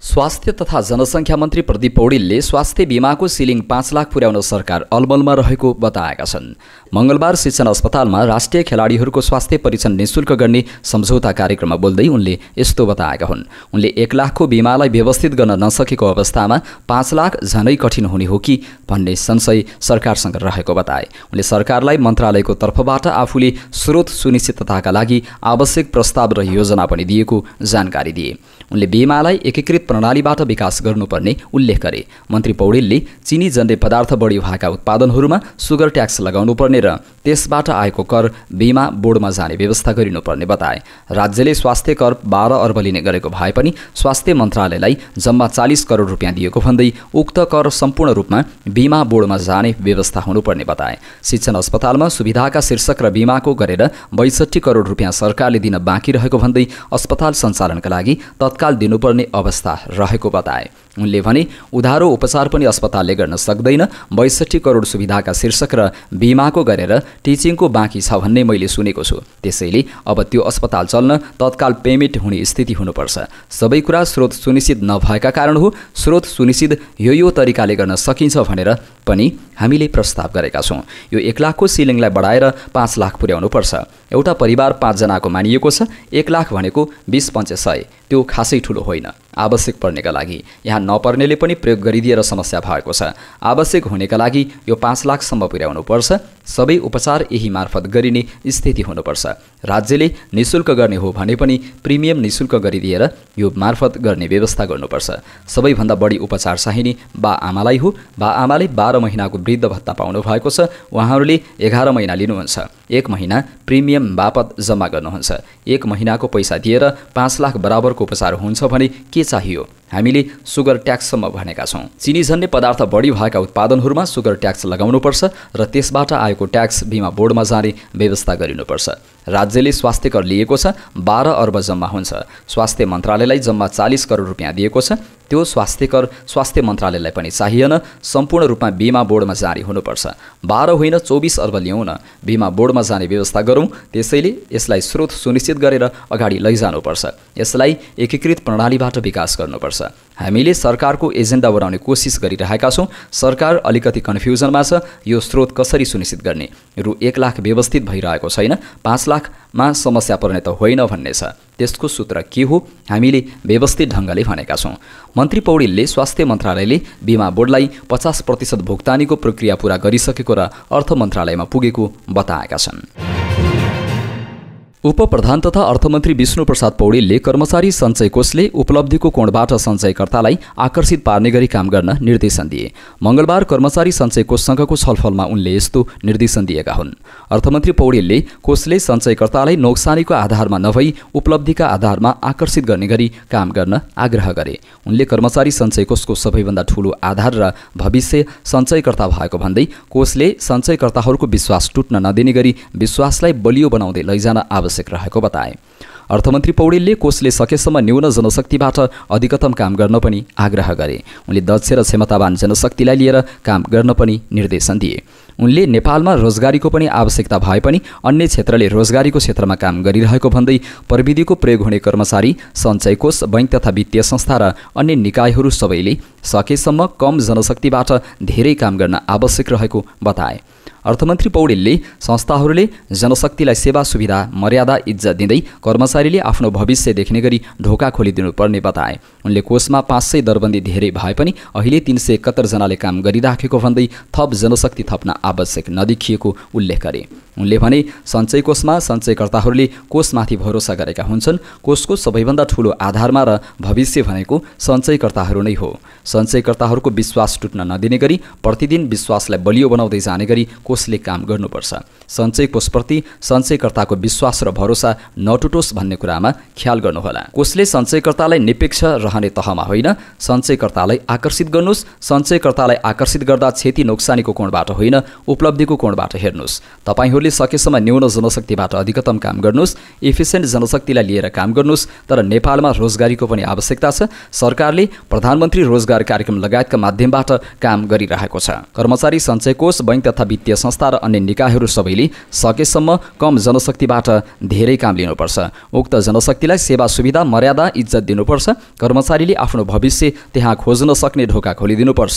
स्वास्थ्य तथा जनसङ्ख्या मन्त्री प्रदीप पौडेलले स्वास्थ्य बिमाको सिलिङ पाँच लाख पुर्याउन सरकार अलमलमा रहेको बताएका छन् मङ्गलबार शिक्षण अस्पतालमा राष्ट्रिय खेलाडीहरूको स्वास्थ्य परीक्षण निशुल्क गर्ने सम्झौता कार्यक्रममा बोल्दै उनले यस्तो बताएका हुन् उनले एक लाखको बिमालाई व्यवस्थित गर्न नसकेको अवस्थामा पाँच लाख झनै कठिन हुने हो कि भन्ने संशय सरकारसँग रहेको बताए उनले सरकारलाई मन्त्रालयको तर्फबाट आफूले स्रोत सुनिश्चितताका लागि आवश्यक प्रस्ताव र योजना पनि दिएको जानकारी दिए उनले बिमालाई एकीकृत प्रणालीबाट विकास गर्नुपर्ने उल्लेख गरे मन्त्री पौडेलले चिनी जन्य पदार्थ बढी भएका उत्पादनहरूमा सुगर ट्याक्स लगाउनुपर्ने गरेर त्यसबाट आएको कर बिमा बोर्डमा जाने व्यवस्था गरिनुपर्ने बताए राज्यले स्वास्थ्य कर बाह्र अर्ब लिने गरेको भए पनि स्वास्थ्य मन्त्रालयलाई जम्मा चालिस करोड रुपियाँ दिएको भन्दै उक्त कर सम्पूर्ण रूपमा बिमा बोर्डमा जाने व्यवस्था हुनुपर्ने बताए शिक्षण अस्पतालमा सुविधाका शीर्षक र बिमाको गरेर बैसठी करोड रुपियाँ सरकारले दिन बाँकी रहेको भन्दै अस्पताल सञ्चालनका लागि तत्काल दिनुपर्ने अवस्था रहेको बताए उनले भने उधारो उपचार पनि अस्पतालले गर्न सक्दैन बैसठी करोड सुविधाका शीर्षक र बिमाको गरेर टिचिङको बाँकी छ भन्ने मैले सुनेको छु त्यसैले अब त्यो अस्पताल चल्न तत्काल पेमेन्ट हुने स्थिति हुनुपर्छ सबै कुरा स्रोत सुनिश्चित नभएका कारण हो स्रोत सुनिश्चित यो यो तरिकाले गर्न सकिन्छ भनेर पनि हामीले प्रस्ताव गरेका छौँ यो एक लाखको सिलिङलाई बढाएर पाँच लाख पुर्याउनुपर्छ एउटा परिवार पाँचजनाको मानिएको छ एक लाख भनेको बिस पञ्च सय त्यो खासै ठुलो होइन आवश्यक पर्नेका लागि यहाँ नपर्नेले पनि प्रयोग गरिदिएर समस्या भएको छ आवश्यक हुनेका लागि यो पाँच लाखसम्म पुर्याउनुपर्छ सबै उपचार यही मार्फत गरिने स्थिति हुनुपर्छ राज्यले निशुल्क गर्ने हो भने पनि प्रिमियम निशुल्क गरिदिएर यो मार्फत गर्ने व्यवस्था गर्नुपर्छ सबैभन्दा बढी उपचार चाहिने बा आमालाई हो बा आमाले बाह्र महिनाको वृद्ध भत्ता पाउनु भएको छ उहाँहरूले एघार महिना लिनुहुन्छ एक महिना प्रिमियम बापत जम्मा गर्नुहुन्छ एक महिनाको पैसा दिएर पाँच लाख बराबरको उपचार हुन्छ भने के चाहियो हामीले सुगर ट्याक्ससम्म भनेका छौँ चिनी झन्ने पदार्थ बढी भएका उत्पादनहरूमा सुगर ट्याक्स लगाउनुपर्छ र त्यसबाट आएको ट्याक्स बिमा बोर्डमा जाने व्यवस्था गरिनुपर्छ राज्यले स्वास्थ्य कर लिएको छ बाह्र अर्ब जम्मा हुन्छ स्वास्थ्य मन्त्रालयलाई जम्मा चालिस करोड रुपियाँ दिएको छ त्यो स्वास्थ्य कर स्वास्थ्य मन्त्रालयलाई पनि चाहिएन सम्पूर्ण रूपमा बिमा बोर्डमा जारी हुनुपर्छ बाह्र होइन चौबिस अर्ब ल्याउन बिमा बोर्डमा जाने व्यवस्था गरौँ त्यसैले यसलाई स्रोत सुनिश्चित गरेर अगाडि लैजानुपर्छ यसलाई एकीकृत प्रणालीबाट विकास गर्नुपर्छ हामीले सरकारको एजेन्डा बढाउने कोसिस गरिरहेका छौँ सरकार अलिकति कन्फ्युजनमा छ यो स्रोत कसरी सुनिश्चित गर्ने रु एक लाख व्यवस्थित भइरहेको छैन पाँच लाखमा समस्या पर्ने त होइन भन्ने छ त्यसको सूत्र के हो हामीले व्यवस्थित ढङ्गले भनेका छौँ मन्त्री पौडेलले स्वास्थ्य मन्त्रालयले बिमा बोर्डलाई पचास प्रतिशत भुक्तानीको प्रक्रिया पुरा गरिसकेको र अर्थ मन्त्रालयमा पुगेको बताएका छन् उपप्रधान तथा अर्थमन्त्री विष्णुप्रसाद पौडेलले कर्मचारी सञ्चय कोषले उपलब्धिको कोणबाट सञ्चयकर्तालाई आकर्षित पार्ने गरी काम गर्न निर्देशन दिए मङ्गलबार कर्मचारी सञ्चय कोषसँगको छलफलमा उनले यस्तो निर्देशन दिएका हुन् अर्थमन्त्री पौडेलले कोषले सञ्चयकर्तालाई नोक्सानीको आधारमा नभई उपलब्धिका आधारमा आकर्षित गर्ने गरी काम गर्न आग्रह गरे उनले कर्मचारी सञ्चय कोषको सबैभन्दा ठूलो आधार र भविष्य सञ्चयकर्ता भएको भन्दै कोषले सञ्चयकर्ताहरूको विश्वास टुट्न नदिने गरी विश्वासलाई बलियो बनाउँदै लैजान आवश्यक आवश्यक रहेको बताए अर्थमन्त्री पौडेलले कोषले सकेसम्म न्यून जनशक्तिबाट अधिकतम काम गर्न पनि आग्रह गरे उनले दक्ष र क्षमतावान जनशक्तिलाई लिएर काम गर्न पनि निर्देशन दिए उनले नेपालमा रोजगारीको पनि आवश्यकता भए पनि अन्य क्षेत्रले रोजगारीको क्षेत्रमा काम गरिरहेको भन्दै प्रविधिको प्रयोग हुने कर्मचारी सञ्चय कोष बैङ्क तथा वित्तीय संस्था र अन्य निकायहरू सबैले सकेसम्म कम जनशक्तिबाट धेरै काम गर्न आवश्यक रहेको बताए अर्थमन्त्री पौडेलले संस्थाहरूले जनशक्तिलाई सेवा सुविधा मर्यादा इज्जत दिँदै कर्मचारीले आफ्नो भविष्य देख्ने गरी ढोका खोलिदिनुपर्ने बताए उनले कोषमा पाँच सय दरबन्दी धेरै भए पनि अहिले तिन सय एकहत्तरजनाले काम गरिराखेको भन्दै थप जनशक्ति थप्न आवश्यक नदेखिएको उल्लेख गरे उनले भने सञ्चय कोषमा सञ्चयकर्ताहरूले कोषमाथि भरोसा गरेका हुन्छन् कोषको सबैभन्दा ठूलो आधारमा र भविष्य भनेको सञ्चयकर्ताहरू नै हो सञ्चयकर्ताहरूको विश्वास टुट्न नदिने गरी प्रतिदिन विश्वासलाई बलियो बनाउँदै जाने गरी कोषले काम गर्नुपर्छ सञ्चय कोषप्रति सञ्चयकर्ताको विश्वास र भरोसा नटुटोस् भन्ने कुरामा ख्याल गर्नुहोला कोषले सञ्चयकर्तालाई निपेक्ष रहने तहमा होइन सञ्चयकर्तालाई आकर्षित गर्नुहोस् सञ्चयकर्तालाई आकर्षित गर्दा क्षति नोक्सानीको कोणबाट होइन उपलब्धिको कोणबाट हेर्नुहोस् तपाईँहरूले सकेसम्म न्यून जनशक्तिबाट अधिकतम काम गर्नुहोस् इफिसियन्ट जनशक्तिलाई लिएर काम गर्नुहोस् तर नेपालमा रोजगारीको पनि आवश्यकता छ सरकारले प्रधानमन्त्री रोजगार कार्यक्रम लगायतका माध्यमबाट काम गरिरहेको छ कर्मचारी सञ्चय कोष बैङ्क तथा वित्तीय संस्था र अन्य निकायहरू सबैले सकेसम्म कम जनशक्तिबाट धेरै काम लिनुपर्छ उक्त जनशक्तिलाई सेवा सुविधा मर्यादा इज्जत दिनुपर्छ कर्मचारीले आफ्नो भविष्य त्यहाँ खोज्न सक्ने ढोका खोलिदिनुपर्छ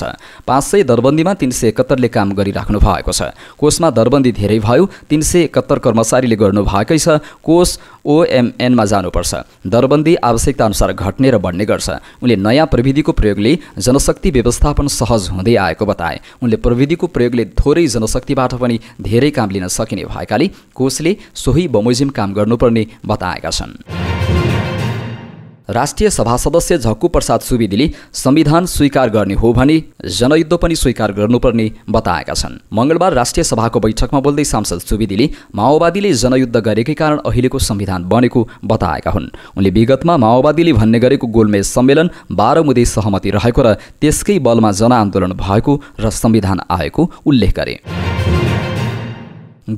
पाँच सय दरबन्दीमा तिन सय एकहत्तरले काम गरिराख्नु भएको छ कोषमा दरबन्दी धेरै भयो तिन सय एकहत्तर कर्मचारीले गर्नु भएकै छ कोष ओएमएनमा जानुपर्छ दरबन्दी आवश्यकताअनुसार घट्ने र बढ्ने गर्छ उनले नयाँ प्रविधिको प्रयोगले जनशक्ति व्यवस्थापन सहज हुँदै आएको बताए उनले प्रविधिको प्रयोगले थोरै जनशक्ति समितिबाट पनि धेरै काम लिन सकिने भएकाले कोषले सोही बमोजिम काम गर्नुपर्ने बताएका छन् राष्ट्रिय सभा सदस्य झक्कु प्रसाद सुवेदीले संविधान स्वीकार गर्ने हो भने जनयुद्ध पनि स्वीकार गर्नुपर्ने बताएका छन् मङ्गलबार राष्ट्रिय सभाको बैठकमा बोल्दै सांसद सुवेदीले माओवादीले जनयुद्ध गरेकै कारण अहिलेको संविधान बनेको बताएका हुन् उनले विगतमा माओवादीले भन्ने गरेको गोलमेज सम्मेलन बाह्र मुदे सहमति रहेको र त्यसकै बलमा जनआन्दोलन भएको र संविधान आएको उल्लेख गरे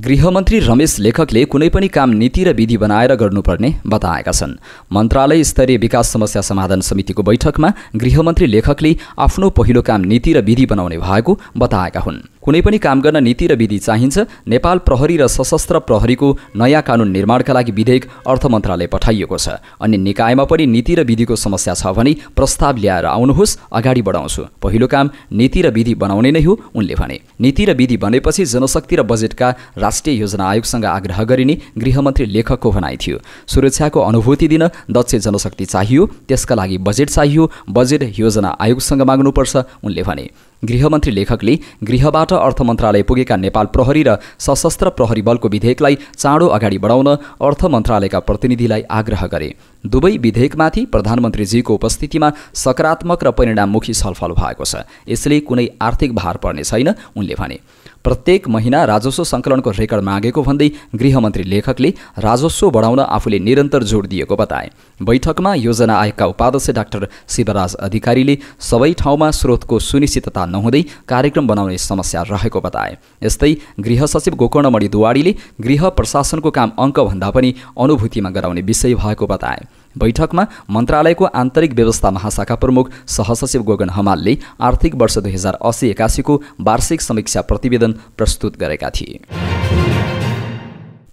गृहमन्त्री रमेश लेखकले कुनै पनि काम नीति र विधि बनाएर गर्नुपर्ने बताएका छन् मन्त्रालय स्तरीय विकास समस्या समाधान समितिको बैठकमा गृहमन्त्री लेखकले आफ्नो पहिलो काम नीति र विधि बनाउने भएको बताएका हुन् कुनै पनि काम गर्न नीति र विधि चाहिन्छ नेपाल प्रहरी र सशस्त्र प्रहरीको नयाँ कानुन निर्माणका लागि विधेयक अर्थ मन्त्रालय पठाइएको छ अन्य निकायमा पनि नीति र विधिको समस्या छ भने प्रस्ताव ल्याएर आउनुहोस् अगाडि बढाउँछु पहिलो काम नीति र विधि बनाउने नै हो उनले भने नीति र विधि बनेपछि जनशक्ति र बजेटका राष्ट्रिय योजना आयोगसँग आग्रह गरिने गृहमन्त्री लेखकको भनाइ थियो सुरक्षाको अनुभूति दिन दक्ष जनशक्ति चाहियो त्यसका लागि बजेट चाहियो बजेट योजना आयोगसँग माग्नुपर्छ उनले भने गृहमन्त्री लेखकले गृहबाट अर्थ मन्त्रालय पुगेका नेपाल प्रहरी र सशस्त्र प्रहरी बलको विधेयकलाई चाँडो अगाडि बढाउन अर्थ मन्त्रालयका प्रतिनिधिलाई आग्रह गरे दुवै विधेयकमाथि प्रधानमन्त्रीजीको उपस्थितिमा सकारात्मक र परिणाममुखी छलफल भएको छ यसले कुनै आर्थिक भार पर्ने छैन उनले भने प्रत्येक महिना राजस्व सङ्कलनको रेकर्ड मागेको भन्दै गृहमन्त्री लेखकले राजस्व बढाउन आफूले निरन्तर जोड दिएको बताए बैठकमा योजना आयोगका उपाध्यक्ष डाक्टर शिवराज अधिकारीले सबै ठाउँमा स्रोतको सुनिश्चितता नहुँदै कार्यक्रम बनाउने समस्या रहेको बताए यस्तै गृह सचिव गोकर्णमणि दुवाडीले गृह प्रशासनको काम अङ्कभन्दा पनि अनुभूतिमा गराउने विषय भएको बताए बैठकमा मन्त्रालयको आन्तरिक व्यवस्था महाशाखा प्रमुख सहसचिव गोगन हमालले आर्थिक वर्ष दुई हजार असी एकासीको वार्षिक समीक्षा प्रतिवेदन प्रस्तुत गरेका थिए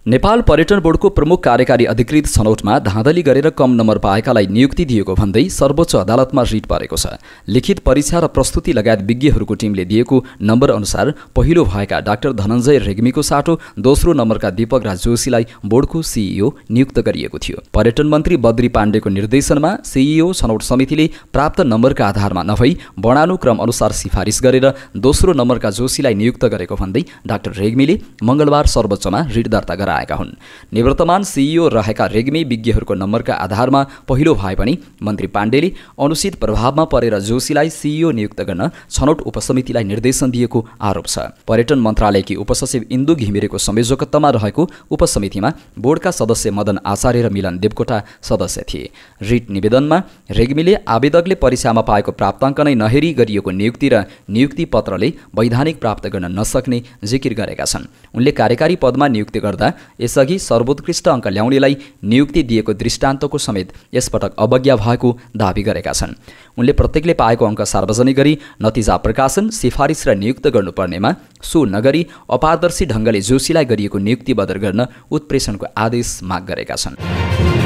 नेपाल पर्यटन बोर्डको प्रमुख कार्यकारी अधिकृत छनौटमा धाँधली गरेर कम नम्बर पाएकालाई नियुक्ति दिएको भन्दै सर्वोच्च अदालतमा रिट परेको छ लिखित परीक्षा र प्रस्तुति लगायत विज्ञहरूको टिमले दिएको नम्बर अनुसार पहिलो भएका डाक्टर धनञ्जय रेग्मीको साटो दोस्रो नम्बरका दीपक राज जोशीलाई बोर्डको सिइओ नियुक्त गरिएको थियो पर्यटन मन्त्री बद्री पाण्डेको निर्देशनमा सिइओ छनौट समितिले प्राप्त नम्बरका आधारमा नभई वर्णानुक्रम अनुसार सिफारिस गरेर दोस्रो नम्बरका जोशीलाई नियुक्त गरेको भन्दै डाक्टर रेग्मीले मङ्गलबार सर्वोच्चमा रिट दर्ता गराए गराएका हुन् निवर्तमान सिइओ e रहेका रेग्मी विज्ञहरूको नम्बरका आधारमा पहिलो भए पनि मन्त्री पाण्डेले अनुचित प्रभावमा परेर जोशीलाई सिइओ e नियुक्त गर्न छनौट उपसमितिलाई निर्देशन दिएको आरोप छ पर्यटन मन्त्रालयकी उपसचिव इन्दु घिमिरेको संयोजकत्वमा रहेको उपसमितिमा बोर्डका सदस्य मदन आचार्य र मिलन देवकोटा सदस्य थिए रिट निवेदनमा रेग्मीले आवेदकले परीक्षामा पाएको प्राप्ताङ्क नै नहेरी गरिएको नियुक्ति र नियुक्ति पत्रले वैधानिक प्राप्त गर्न नसक्ने जिकिर गरेका छन् उनले कार्यकारी पदमा नियुक्ति गर्दा यसअघि सर्वोत्कृष्ट अङ्क ल्याउनेलाई नियुक्ति दिएको दृष्टान्तको समेत यसपटक अवज्ञा भएको दावी गरेका छन् उनले प्रत्येकले पाएको अङ्क सार्वजनिक गरी नतिजा प्रकाशन सिफारिस र नियुक्त गर्नुपर्नेमा सो नगरी अपारदर्शी ढङ्गले जोशीलाई गरिएको नियुक्ति बदर गर्न उत्प्रेषणको आदेश माग गरेका छन्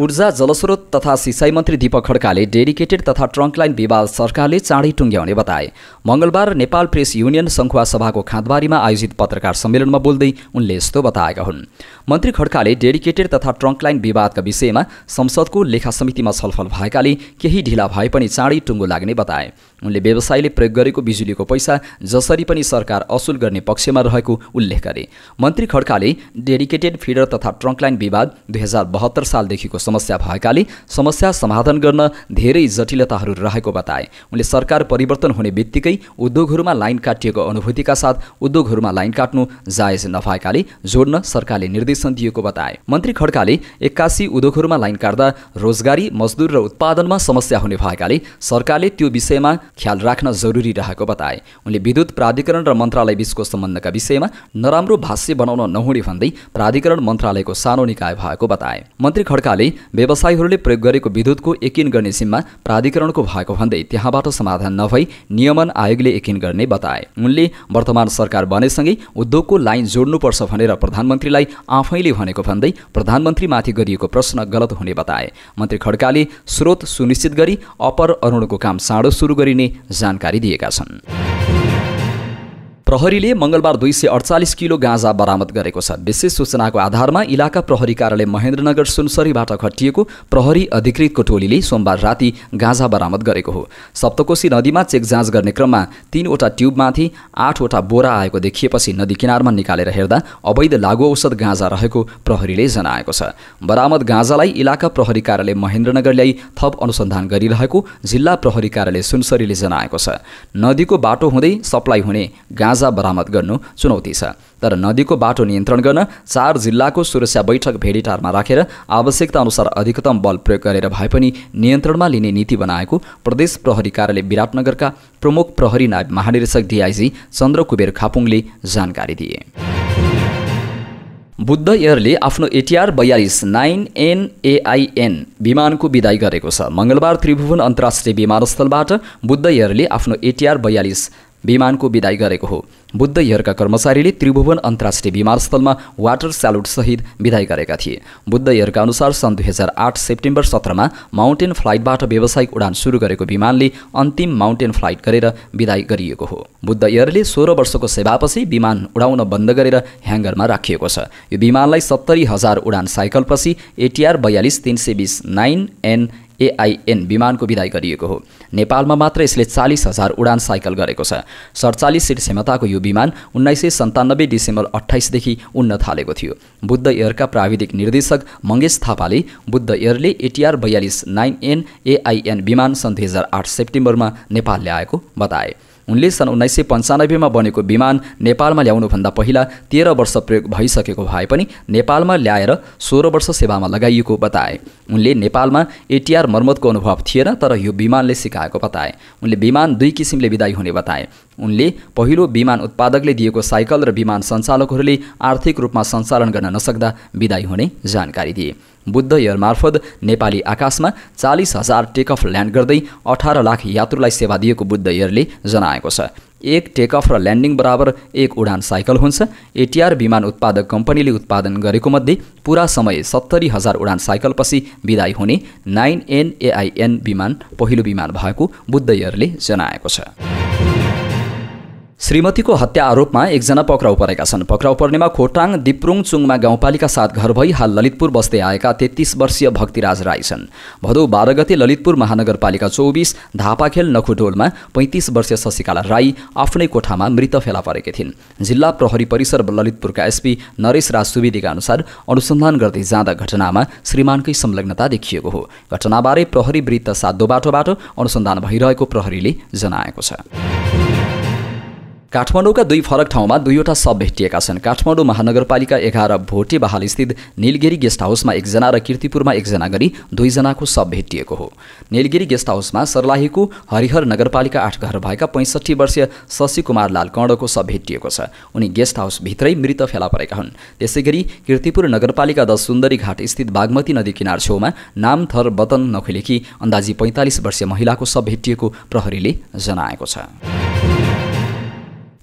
ऊर्जा जलस्रोत तथा सिँचाइ मन्त्री दीपक खड्काले डेडिकेटेड तथा ट्रङ्कलाइन विवाद सरकारले चाँडै टुङ्ग्याउने बताए मङ्गलबार नेपाल प्रेस युनियन सङ्खुवा सभाको खाँदबारीमा आयोजित पत्रकार सम्मेलनमा बोल्दै उनले यस्तो बताएका हुन् मन्त्री खड्काले डेडिकेटेड तथा ट्रङ्कलाइन विवादका विषयमा संसदको लेखा समितिमा छलफल भएकाले केही ढिला भए पनि चाँडै टुङ्गो लाग्ने बताए उनले व्यवसायले प्रयोग गरेको बिजुलीको पैसा जसरी पनि सरकार असुल गर्ने पक्षमा रहेको उल्लेख गरे मन्त्री खड्काले डेडिकेटेड फिडर तथा ट्रङ्कलाइन विवाद दुई हजार बहत्तर सालदेखिको समस्या भएकाले समस्या समाधान गर्न धेरै जटिलताहरू रहेको बताए उनले सरकार परिवर्तन हुने बित्तिकै उद्योगहरूमा लाइन काटिएको अनुभूतिका साथ उद्योगहरूमा लाइन काट्नु जायज नभएकाले जोड्न सरकारले निर्देश निर्देशन दिएको बताए मन्त्री खड्काले एक्कासी उद्योगहरूमा लाइन काट्दा रोजगारी मजदुर र उत्पादनमा समस्या हुने भएकाले सरकारले त्यो विषयमा ख्याल राख्न जरुरी रहेको बताए उनले विद्युत प्राधिकरण र मन्त्रालय बीचको सम्बन्धका विषयमा नराम्रो भाष्य बनाउन नहुने भन्दै प्राधिकरण मन्त्रालयको सानो निकाय भएको बताए मन्त्री खड्काले व्यवसायीहरूले प्रयोग गरेको विद्युतको एकिन गर्ने जिम्मा प्राधिकरणको भएको भन्दै त्यहाँबाट समाधान नभई नियमन आयोगले एकिन गर्ने बताए उनले वर्तमान सरकार बनेसँगै उद्योगको लाइन जोड्नुपर्छ भनेर प्रधानमन्त्रीलाई आफैले भनेको भन्दै प्रधानमन्त्रीमाथि गरिएको प्रश्न गलत हुने बताए मन्त्री खड्काले स्रोत सुनिश्चित गरी अपर अरूणको काम साँडो सुरु गरिने जानकारी दिएका छन् प्रहरीले मङ्गलबार दुई सय अडचालिस किलो गाँजा बरामद गरेको छ विशेष सूचनाको आधारमा इलाका प्रहरी कार्यालय महेन्द्रनगर सुनसरीबाट खटिएको प्रहरी अधिकृतको टोलीले सोमबार राति गाँजा बरामद गरेको हो सप्तकोशी नदीमा चेक जाँच गर्ने क्रममा तीनवटा ट्युबमाथि आठवटा बोरा आएको देखिएपछि नदी किनारमा निकालेर हेर्दा अवैध लागु औषध गाँजा रहेको प्रहरीले जनाएको छ बरामद गाँजालाई इलाका प्रहरी कार्यालय महेन्द्रनगरलाई थप अनुसन्धान गरिरहेको जिल्ला प्रहरी कार्यालय सुनसरीले जनाएको छ नदीको बाटो हुँदै सप्लाई हुने गाँजा गाँजा बरामद गर्नु चुनौती छ तर नदीको बाटो नियन्त्रण गर्न चार जिल्लाको सुरक्षा बैठक भेडीटारमा राखेर आवश्यकता अनुसार अधिकतम बल प्रयोग गरेर भए पनि नियन्त्रणमा लिने नीति बनाएको प्रदेश प्रहरी कार्यालय विराटनगरका प्रमुख प्रहरी नायब महानिर्देशक डिआइजी चन्द्र कुबेर खापुङले जानकारी दिए बुद्ध एयरले आफ्नो एटिआर बयालिस नाइन एनएआइएन विमानको विदाई गरेको छ मङ्गलबार त्रिभुवन अन्तर्राष्ट्रिय विमानस्थलबाट बुद्ध एयरले आफ्नो एटिआर बयालिस विमानको विदाई गरेको हो बुद्ध एयरका कर्मचारीले त्रिभुवन अन्तर्राष्ट्रिय विमानस्थलमा वाटर सहित विदाई गरेका थिए बुद्ध एयरका अनुसार सन् दुई हजार आठ सेप्टेम्बर सत्रमा माउन्टेन फ्लाइटबाट व्यावसायिक उडान सुरु गरेको विमानले अन्तिम माउन्टेन फ्लाइट गरेर विदाई गरिएको हो बुद्ध एयरले सोह्र वर्षको सेवापछि विमान उडाउन बन्द गरेर ह्याङ्गरमा राखिएको छ यो विमानलाई सत्तरी हजार उडान साइकलपछि एटिआर बयालिस तिन सय बिस नाइन एन एआइएन विमानको विदाय गरिएको हो नेपालमा मात्र यसले चालिस हजार उडान साइकल गरेको छ सडचालिस सिट क्षमताको यो विमान उन्नाइस सय सन्तानब्बे डिसेम्बर अठाइसदेखि उड्न थालेको थियो बुद्ध एयरका प्राविधिक निर्देशक मङ्गेश थापाले बुद्ध एयरले एटिआर बयालिस नाइन एन एआइएन विमान सन् दुई हजार आठ सेप्टेम्बरमा नेपाल ल्याएको बताए उनले सन् उन्नाइस सय पन्चानब्बेमा बनेको विमान नेपालमा ल्याउनुभन्दा पहिला तेह्र वर्ष प्रयोग भइसकेको भए पनि नेपालमा ल्याएर सोह्र वर्ष सेवामा लगाइएको बताए उनले नेपालमा एटिआर मर्मतको अनुभव थिएन तर यो विमानले सिकाएको बताए उनले विमान दुई किसिमले विदाई हुने बताए उनले पहिलो विमान उत्पादकले दिएको साइकल र विमान सञ्चालकहरूले आर्थिक रूपमा सञ्चालन गर्न नसक्दा विदायी हुने जानकारी दिए बुद्ध एयर मार्फत नेपाली आकाशमा चालिस हजार टेकअफ ल्यान्ड गर्दै अठार लाख यात्रुलाई सेवा दिएको बुद्ध एयरले जनाएको छ एक टेकअफ र ल्यान्डिङ बराबर एक उडान साइकल हुन्छ एटिआर विमान उत्पादक कम्पनीले उत्पादन गरेको मध्ये पुरा समय सत्तरी हजार उडान साइकलपछि विदाई हुने नाइन एनएआइएन विमान पहिलो विमान भएको बुद्ध एयरले जनाएको छ श्रीमतीको हत्या आरोपमा एकजना पक्राउ परेका छन् पक्राउ पर्नेमा खोटाङ दिप्रुङ चुङमा गाउँपालिका साथ घर भई हाल ललितपुर बस्दै आएका तेत्तिस वर्षीय भक्तिराज राई छन् भदौ बाह्र गते ललितपुर महानगरपालिका चौबिस धापाखेल नखुटोलमा पैँतिस वर्षीय शशिकला राई आफ्नै कोठामा मृत फेला परेकी थिइन् जिल्ला प्रहरी परिसर ललितपुरका एसपी नरेश राज सुवेदीका अनुसार अनुसन्धान गर्दै जाँदा घटनामा श्रीमानकै संलग्नता देखिएको हो घटनाबारे प्रहरी वृत्त साधोबाटोबाट अनुसन्धान भइरहेको प्रहरीले जनाएको छ काठमाडौँका दुई फरक ठाउँमा दुईवटा सब भेटिएका छन् काठमाडौँ महानगरपालिका एघार भोटे बहालस्थित निलगिरी गेस्ट हाउसमा एकजना र किर्तिपुरमा एकजना गरी दुईजनाको सब भेटिएको हो निलगिरी गेस्ट हाउसमा सर्लाहीको हरिहर नगरपालिका आठ घर भएका पैँसठी वर्षीय शशि कुमार लाल कणको सब भेटिएको छ उनी गेस्ट हाउसभित्रै मृत फेला परेका हुन् त्यसै गरी किर्तिपुर नगरपालिका दस सुन्दरी घाट स्थित बागमती नदी किनार छेउमा नाम थर बतन नखुलेकी अन्दाजी पैँतालिस वर्षीय महिलाको सब भेटिएको प्रहरीले जनाएको छ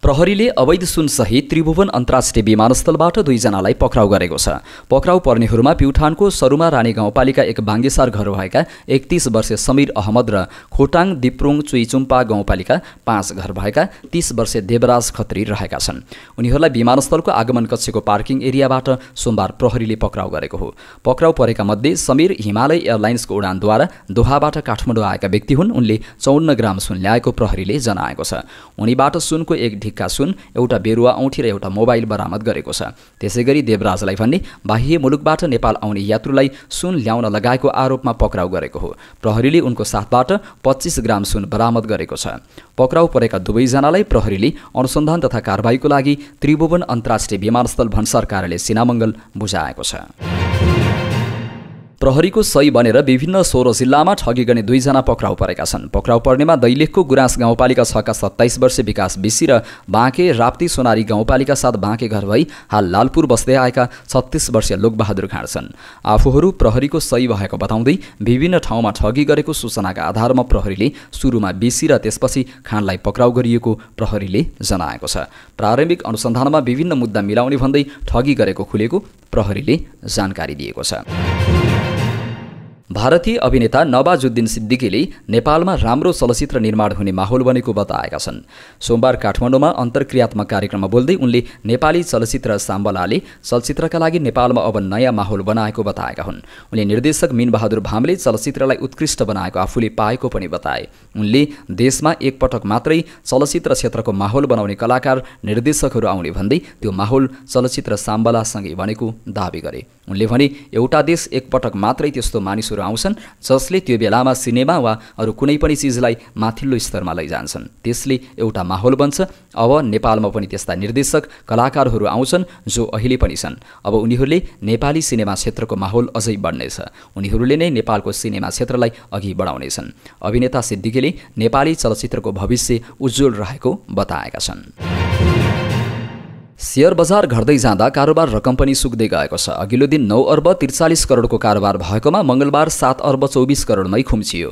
प्रहरीले अवैध सुन सहित त्रिभुवन अन्तर्राष्ट्रिय विमानस्थलबाट दुईजनालाई पक्राउ गरेको छ पक्राउ पर्नेहरूमा प्युठानको सरुमा रानी गाउँपालिका एक बाङ्गेसार घर भएका एकतिस वर्षीय समीर अहमद र खोटाङ दिप्रुङ चुइचुम्पा गाउँपालिका पाँच घर भएका तीस वर्षे देवराज खत्री रहेका छन् उनीहरूलाई विमानस्थलको आगमन कक्षको पार्किङ एरियाबाट सोमबार प्रहरीले पक्राउ गरेको हो पक्राउ परेका मध्ये समीर हिमालय एयरलाइन्सको उडानद्वारा दोहाबाट काठमाडौँ आएका व्यक्ति हुन् उनले चौन्न ग्राम सुन ल्याएको प्रहरीले जनाएको छ उनीबाट सुनको एक ढिक सुन एउटा बेरुवा औँठी र एउटा मोबाइल बरामद गरेको छ त्यसै गरी देवराजलाई भन्ने बाह्य मुलुकबाट नेपाल आउने यात्रुलाई सुन ल्याउन लगाएको आरोपमा पक्राउ गरेको हो प्रहरीले उनको साथबाट पच्चिस ग्राम सुन बरामद गरेको छ पक्राउ परेका दुवैजनालाई प्रहरीले अनुसन्धान तथा कारवाहीको लागि त्रिभुवन अन्तर्राष्ट्रिय विमानस्थल भन्सार कार्यालय सिनामङ्गल बुझाएको छ प्रहरीको सही बनेर विभिन्न सोह्र जिल्लामा ठगी गर्ने दुईजना पक्राउ परेका छन् पक्राउ पर्नेमा दैलेखको गुराँस गाउँपालिका छका सत्ताइस वर्षे विकास बिसी र बाँके राप्ती सोनारी गाउँपालिका साथ बाँके घर भई हाल लालपुर बस्दै आएका छत्तिस वर्षीय लोकबहादुर खाँड छन् आफूहरू प्रहरीको सही भएको बताउँदै विभिन्न ठाउँमा ठगी गरेको सूचनाका आधारमा प्रहरीले सुरुमा बिसी र त्यसपछि खाँडलाई पक्राउ गरिएको प्रहरीले जनाएको छ प्रारम्भिक अनुसन्धानमा विभिन्न मुद्दा मिलाउने भन्दै ठगी गरेको खुलेको प्रहरीले जानकारी दिएको छ भारतीय अभिनेता नवाजुद्दिन सिद्दिकीले नेपालमा राम्रो चलचित्र निर्माण हुने माहौल बनेको बताएका छन् सोमबार काठमाडौँमा अन्तर्क्रियात्मक कार्यक्रममा बोल्दै उनले नेपाली चलचित्र साम्बलाले चलचित्रका लागि नेपालमा अब नयाँ माहौल बनाएको बताएका हुन् उनले निर्देशक मिनबहादुर भामले चलचित्रलाई उत्कृष्ट बनाएको आफूले पाएको पनि बताए उनले देशमा एकपटक मात्रै चलचित्र क्षेत्रको माहौल बनाउने कलाकार निर्देशकहरू आउने भन्दै त्यो माहौल चलचित्र साम्बलासँगै बनेको दावी गरे उनले भने एउटा देश एकपटक मात्रै त्यस्तो मानिसहरू आउँछन् जसले त्यो बेलामा सिनेमा वा अरू कुनै पनि चिजलाई माथिल्लो स्तरमा लैजान्छन् त्यसले एउटा माहौल बन्छ अब नेपालमा पनि त्यस्ता निर्देशक कलाकारहरू आउँछन् जो अहिले पनि छन् अब उनीहरूले नेपाली सिनेमा क्षेत्रको माहौल अझै बढ्नेछ उनीहरूले नै नेपालको सिनेमा क्षेत्रलाई अघि बढाउनेछन् अभिनेता सिद्दिकीले नेपाली चलचित्रको भविष्य उज्जवल रहेको बताएका छन् सेयर बजार घट्दै जाँदा कारोबार रकम पनि सुक्दै गएको छ अघिल्लो दिन नौ अर्ब त्रिचालिस करोडको कारोबार भएकोमा मङ्गलबार सात अर्ब चौबिस करोडमै खुम्चियो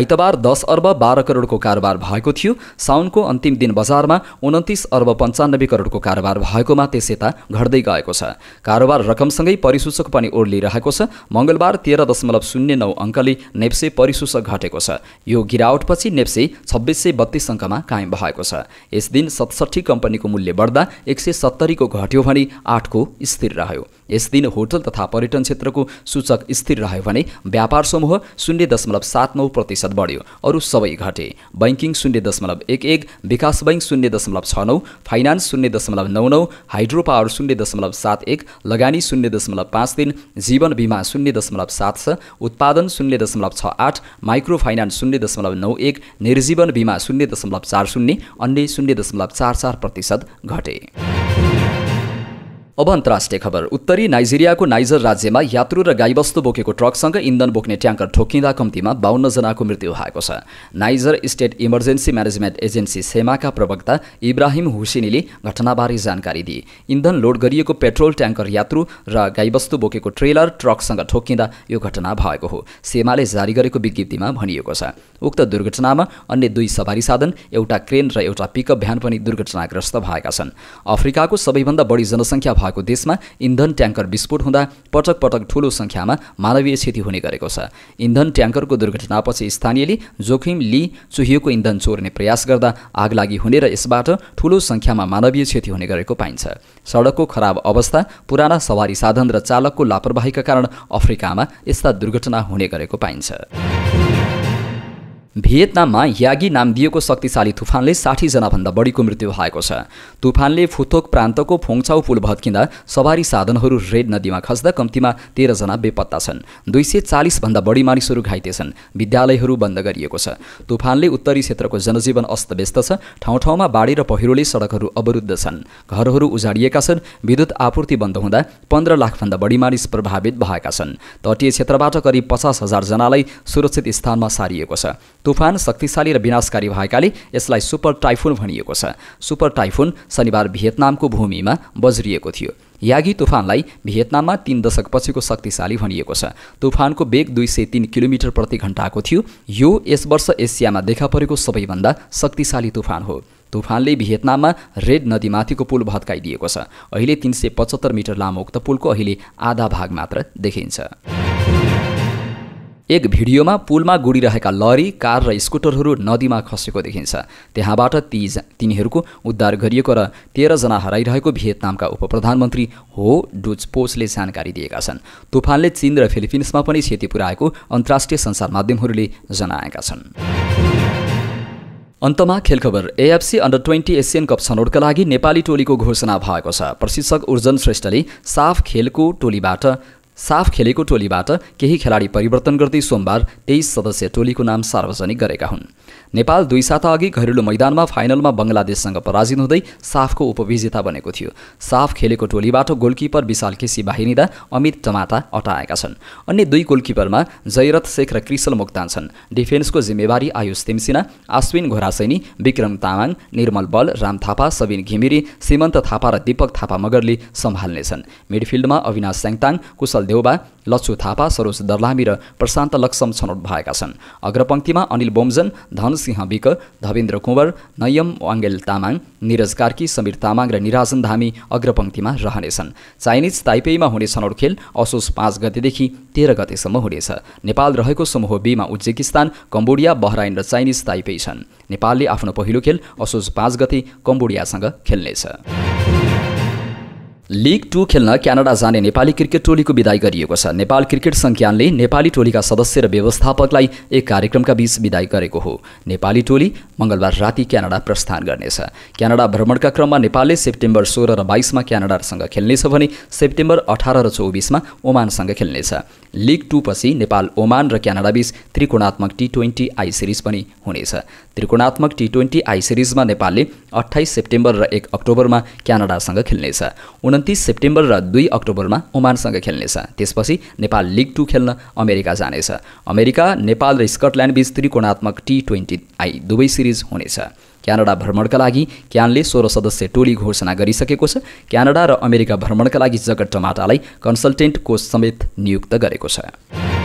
आइतबार दस अर्ब बाह्र करोडको कारोबार भएको थियो साउनको अन्तिम दिन बजारमा उन्तिस अर्ब पन्चानब्बे करोडको कारोबार भएकोमा त्यस यता घट्दै गएको छ कारोबार रकमसँगै परिसूचक पनि ओर्लिरहेको छ मङ्गलबार तेह्र दशमलव शून्य नौ अङ्कले नेप्से परिसूचक घटेको छ यो गिरावटपछि नेप्से छब्बिस सय बत्तीस अङ्कमा कायम भएको छ यस दिन सतसट्ठी कम्पनीको मूल्य बढ्दा एक सय सत्तरीको घट्यो भने आठको स्थिर रह्यो यस दिन होटल तथा पर्यटन क्षेत्रको सूचक स्थिर रह्यो भने व्यापार समूह शून्य दशमलव सात नौ प्रतिशत बढ्यो अरू सबै घटे बैङ्किङ शून्य दशमलव एक एक विकास बैङ्क शून्य दशमलव छ नौ फाइनान्स शून्य दशमलव नौ नौ हाइड्रो पावर शून्य दशमलव सात एक लगानी शून्य दशमलव पाँच तिन जीवन बिमा शून्य दशमलव सात छ उत्पादन शून्य दशमलव छ आठ माइक्रो फाइनान्स शून्य दशमलव नौ एक निर्जीवन बिमा शून्य दशमलव चार शून्य अन्य शून्य दशमलव चार चार प्रतिशत घटे अब अन्तर्राष्ट्रिय खबर उत्तरी नाइजेरियाको नाइजर राज्यमा यात्रु र गाईवस्तु बोकेको ट्रकसँग इन्धन बोक्ने ट्याङ्कर ठोकिँदा कम्तीमा बाहन्नजनाको मृत्यु भएको छ Niger state emergency management agency सेमाका प्रवक्ता इब्राहिम हुसेनीले घटनाबारे जानकारी दिए इन्धन लोड गरिएको पेट्रोल ट्याङ्कर यात्रु र गाईवस्तु बोकेको ट्रेलर ट्रकसँग ठोकिँदा यो घटना भएको हो सेमाले जारी गरेको विज्ञप्तिमा भनिएको छ उक्त दुर्घटनामा अन्य दुई सवारी साधन एउटा क्रेन र एउटा पिकअप भ्यान पनि दुर्घटनाग्रस्त भएका छन् अफ्रिकाको सबैभन्दा बढी जनसङ्ख्या भएको देशमा इन्धन ट्याङ्कर विस्फोट हुँदा पटक पटक ठूलो सङ्ख्यामा मानवीय क्षति हुने गरेको छ इन्धन ट्याङ्करको दुर्घटनापछि स्थानीयले जोखिम लिई चुहिएको इन्धन चोर्ने प्रयास गर्दा आग लागि हुने र यसबाट ठूलो सङ्ख्यामा मानवीय क्षति हुने गरेको पाइन्छ सडकको खराब अवस्था पुराना सवारी साधन र चालकको लापरवाहीका कारण अफ्रिकामा यस्ता दुर्घटना हुने गरेको पाइन्छ भियतनाममा यागी नाम दिएको शक्तिशाली तुफानले साठीजनाभन्दा बढीको मृत्यु भएको छ तुफानले फुथोक प्रान्तको फोङछाउ पुल भत्किँदा सवारी साधनहरू रेड नदीमा खस्दा कम्तीमा तेह्रजना बेपत्ता छन् दुई सय चालिसभन्दा बढी मानिसहरू घाइते छन् विद्यालयहरू बन्द गरिएको छ तुफानले उत्तरी क्षेत्रको जनजीवन अस्तव्यस्त छ ठाउँ ठाउँमा बाढी र पहिरोले सडकहरू अवरुद्ध छन् घरहरू उजाडिएका छन् विद्युत आपूर्ति बन्द हुँदा पन्ध्र लाखभन्दा बढी मानिस प्रभावित भएका छन् तटीय क्षेत्रबाट करिब पचास हजारजनालाई सुरक्षित स्थानमा सारिएको छ तुफान शक्तिशाली र विनाशकारी भएकाले यसलाई सुपर टाइफुन भनिएको छ सुपर टाइफुन शनिबार भियतनामको भूमिमा बज्रिएको थियो यागी तुफानलाई भियतनाममा तीन दशकपछिको शक्तिशाली भनिएको छ तुफानको वेग दुई सय तिन किलोमिटर प्रति घण्टाको थियो यो यस वर्ष एसियामा देखा परेको सबैभन्दा शक्तिशाली तुफान हो तुफानले भियतनाममा रेड नदीमाथिको पुल भत्काइदिएको छ अहिले तिन सय पचहत्तर मिटर लामो उक्त पुलको अहिले आधा भाग मात्र देखिन्छ एक भिडियोमा पुलमा गुडिरहेका लरी कार र स्कुटरहरू नदीमा खसेको देखिन्छ त्यहाँबाट ती तिनीहरूको उद्धार गरिएको र तेह्रजना हराइरहेको भियतनामका उप प्रधानमन्त्री हो पोसले जानकारी दिएका छन् तुफानले चीन र फिलिपिन्समा पनि क्षति पुर्याएको अन्तर्राष्ट्रिय सञ्चार माध्यमहरूले जनाएका छन् अन्तमा खेल खबर AFC under twenty Asian cup छनौटका लागि नेपाली टोलीको घोषणा भएको छ प्रशिक्षक उर्जन श्रेष्ठले साफ खेलको टोलीबाट साफ खेलेको टोलीबाट केही खेलाडी परिवर्तन गर्दै सोमबार तेइस सदस्यीय टोलीको नाम सार्वजनिक गरेका हुन् नेपाल दुई साता अघि घरेलु मैदानमा फाइनलमा बङ्गलादेशसँग पराजित हुँदै साफको उपविजेता बनेको थियो साफ खेलेको टोलीबाट गोलकिपर विशाल केसी बाहिरिँदा अमित टमाता अटाएका छन् अन्य दुई गोलकिपरमा जयरथ शेख र क्रिसल मोक्तान छन् डिफेन्सको जिम्मेवारी आयुष तिमसिना अश्विन घोरासैनी विक्रम तामाङ निर्मल बल राम थापा सबिन घिमिरी सीमन्त थापा र दीपक थापा मगरले सम्हाल्नेछन् मिडफिल्डमा अविनाश स्याङताङ कुशल देउबा लच्छु थापा सरोज दर्लामी र प्रशान्त लक्षम छनौट भएका छन् अग्रपङ्क्तिमा अनिल बोम्जन धनसिंह विक धवेन्द्र कुँवर नयम वाङ्गेल तामाङ निरज कार्की समीर तामाङ र निराजन धामी अग्रपङ्क्तिमा रहनेछन् चाइनिज ताइपेईमा हुने छनौट खेल असोज पाँच गतेदेखि तेह्र गतेसम्म हुनेछ नेपाल रहेको समूह बीमा उज्जेकिस्तान कम्बोडिया बहराइन र चाइनिज ताइपेई छन् नेपालले आफ्नो पहिलो खेल असोज पाँच गते कम्बोडियासँग खेल्नेछ लिग टू खेल्न क्यानाडा जाने नेपाली क्रिकेट टोलीको विदाई गरिएको छ नेपाल क्रिकेट सङ्ख्यानले नेपाली टोलीका सदस्य र व्यवस्थापकलाई एक कार्यक्रमका बीच विदाई गरेको हो नेपाली टोली मङ्गलबार राति क्यानाडा प्रस्थान गर्नेछ क्यानाडा भ्रमणका क्रममा नेपालले सेप्टेम्बर सोह्र र बाइसमा क्यानाडासँग खेल्नेछ भने सेप्टेम्बर अठार र चौबिसमा ओमानसँग खेल्नेछ लिग टूपछि नेपाल ओमान र क्यानाडाबीच त्रिकोणात्मक टी ट्वेन्टी आई सिरिज पनि हुनेछ त्रिकोणात्मक टी ट्वेन्टी आई सिरिजमा नेपालले अठाइस सेप्टेम्बर र एक अक्टोबरमा क्यानाडासँग खेल्नेछ उन्तिस सेप्टेम्बर र दुई अक्टोबरमा ओमानसँग खेल्नेछ त्यसपछि नेपाल लिग टू खेल्न अमेरिका जानेछ अमेरिका नेपाल र स्कटल्यान्डबीच त्रिकोणात्मक टी ट्वेन्टी आई दुवै सिरिज हुनेछ क्यानाडा भ्रमणका लागि क्यानले सोह्र सदस्य टोली घोषणा गरिसकेको छ क्यानाडा र अमेरिका भ्रमणका लागि जगत टमाटालाई कोच समेत नियुक्त गरेको छ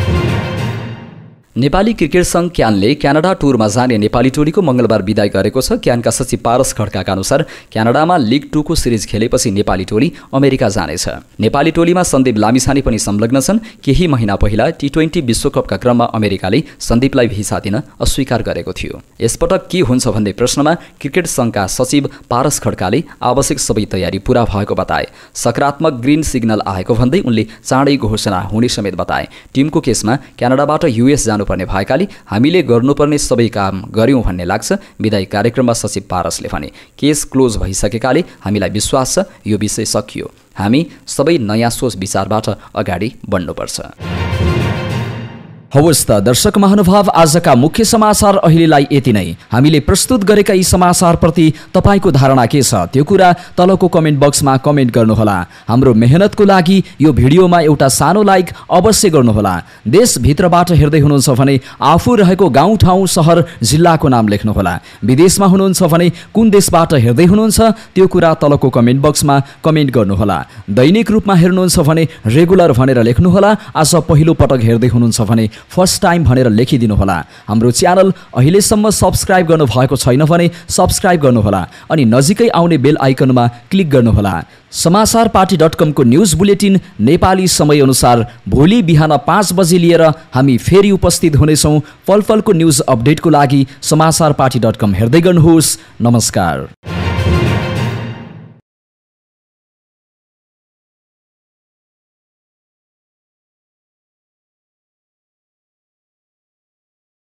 नेपाली क्रिकेट सङ्घ क्यानले क्यानाडा टुरमा जाने नेपाली टोलीको मङ्गलबार विदाय गरेको छ क्यानका सचिव पारस खड्काका अनुसार क्यानाडामा लिग टूको सिरिज खेलेपछि नेपाली टोली अमेरिका जानेछ नेपाली टोलीमा सन्दीप लामिछाने पनि संलग्न छन् केही महिना पहिला टी ट्वेन्टी विश्वकपका क्रममा अमेरिकाले सन्दीपलाई भिसा दिन अस्वीकार गरेको थियो यसपटक के हुन्छ भन्ने प्रश्नमा क्रिकेट सङ्घका सचिव पारस खड्काले आवश्यक सबै तयारी पूरा भएको बताए सकारात्मक ग्रिन सिग्नल आएको भन्दै उनले चाँडै घोषणा हुने समेत बताए टिमको केसमा क्यानाडाबाट युएस जानु जानुपर्ने भएकाले हामीले गर्नुपर्ने सबै काम गऱ्यौँ भन्ने लाग्छ विदायी कार्यक्रममा सचिव पारसले भने केस क्लोज भइसकेकाले हामीलाई विश्वास छ यो विषय सकियो हामी सबै नयाँ सोच विचारबाट अगाडि बढ्नुपर्छ हवस् त दर्शक महानुभाव आजका मुख्य समाचार अहिलेलाई यति नै हामीले प्रस्तुत गरेका यी समाचारप्रति तपाईँको धारणा के छ त्यो कुरा तलको कमेन्ट बक्समा कमेन्ट गर्नुहोला हाम्रो मेहनतको लागि यो भिडियोमा एउटा सानो लाइक अवश्य गर्नुहोला देशभित्रबाट हेर्दै हुनुहुन्छ भने आफू रहेको गाउँठाउँ सहर जिल्लाको नाम लेख्नुहोला विदेशमा हुनुहुन्छ भने कुन देशबाट हेर्दै हुनुहुन्छ त्यो कुरा तलको कमेन्ट बक्समा कमेन्ट गर्नुहोला दैनिक रूपमा हेर्नुहुन्छ भने रेगुलर भनेर लेख्नुहोला आज पहिलो पटक हेर्दै हुनुहुन्छ भने फर्स्ट टाइम भनेर लेखिदिनुहोला हाम्रो च्यानल अहिलेसम्म सब्सक्राइब गर्नुभएको छैन भने सब्सक्राइब गर्नुहोला अनि नजिकै आउने बेल आइकनमा क्लिक गर्नुहोला समाचार पार्टी डट कमको न्युज बुलेटिन नेपाली समयअनुसार भोलि बिहान पाँच बजे लिएर हामी फेरि उपस्थित हुनेछौँ फलफलको न्यूज न्युज अपडेटको लागि समाचार पार्टी डट कम हेर्दै गर्नुहोस् नमस्कार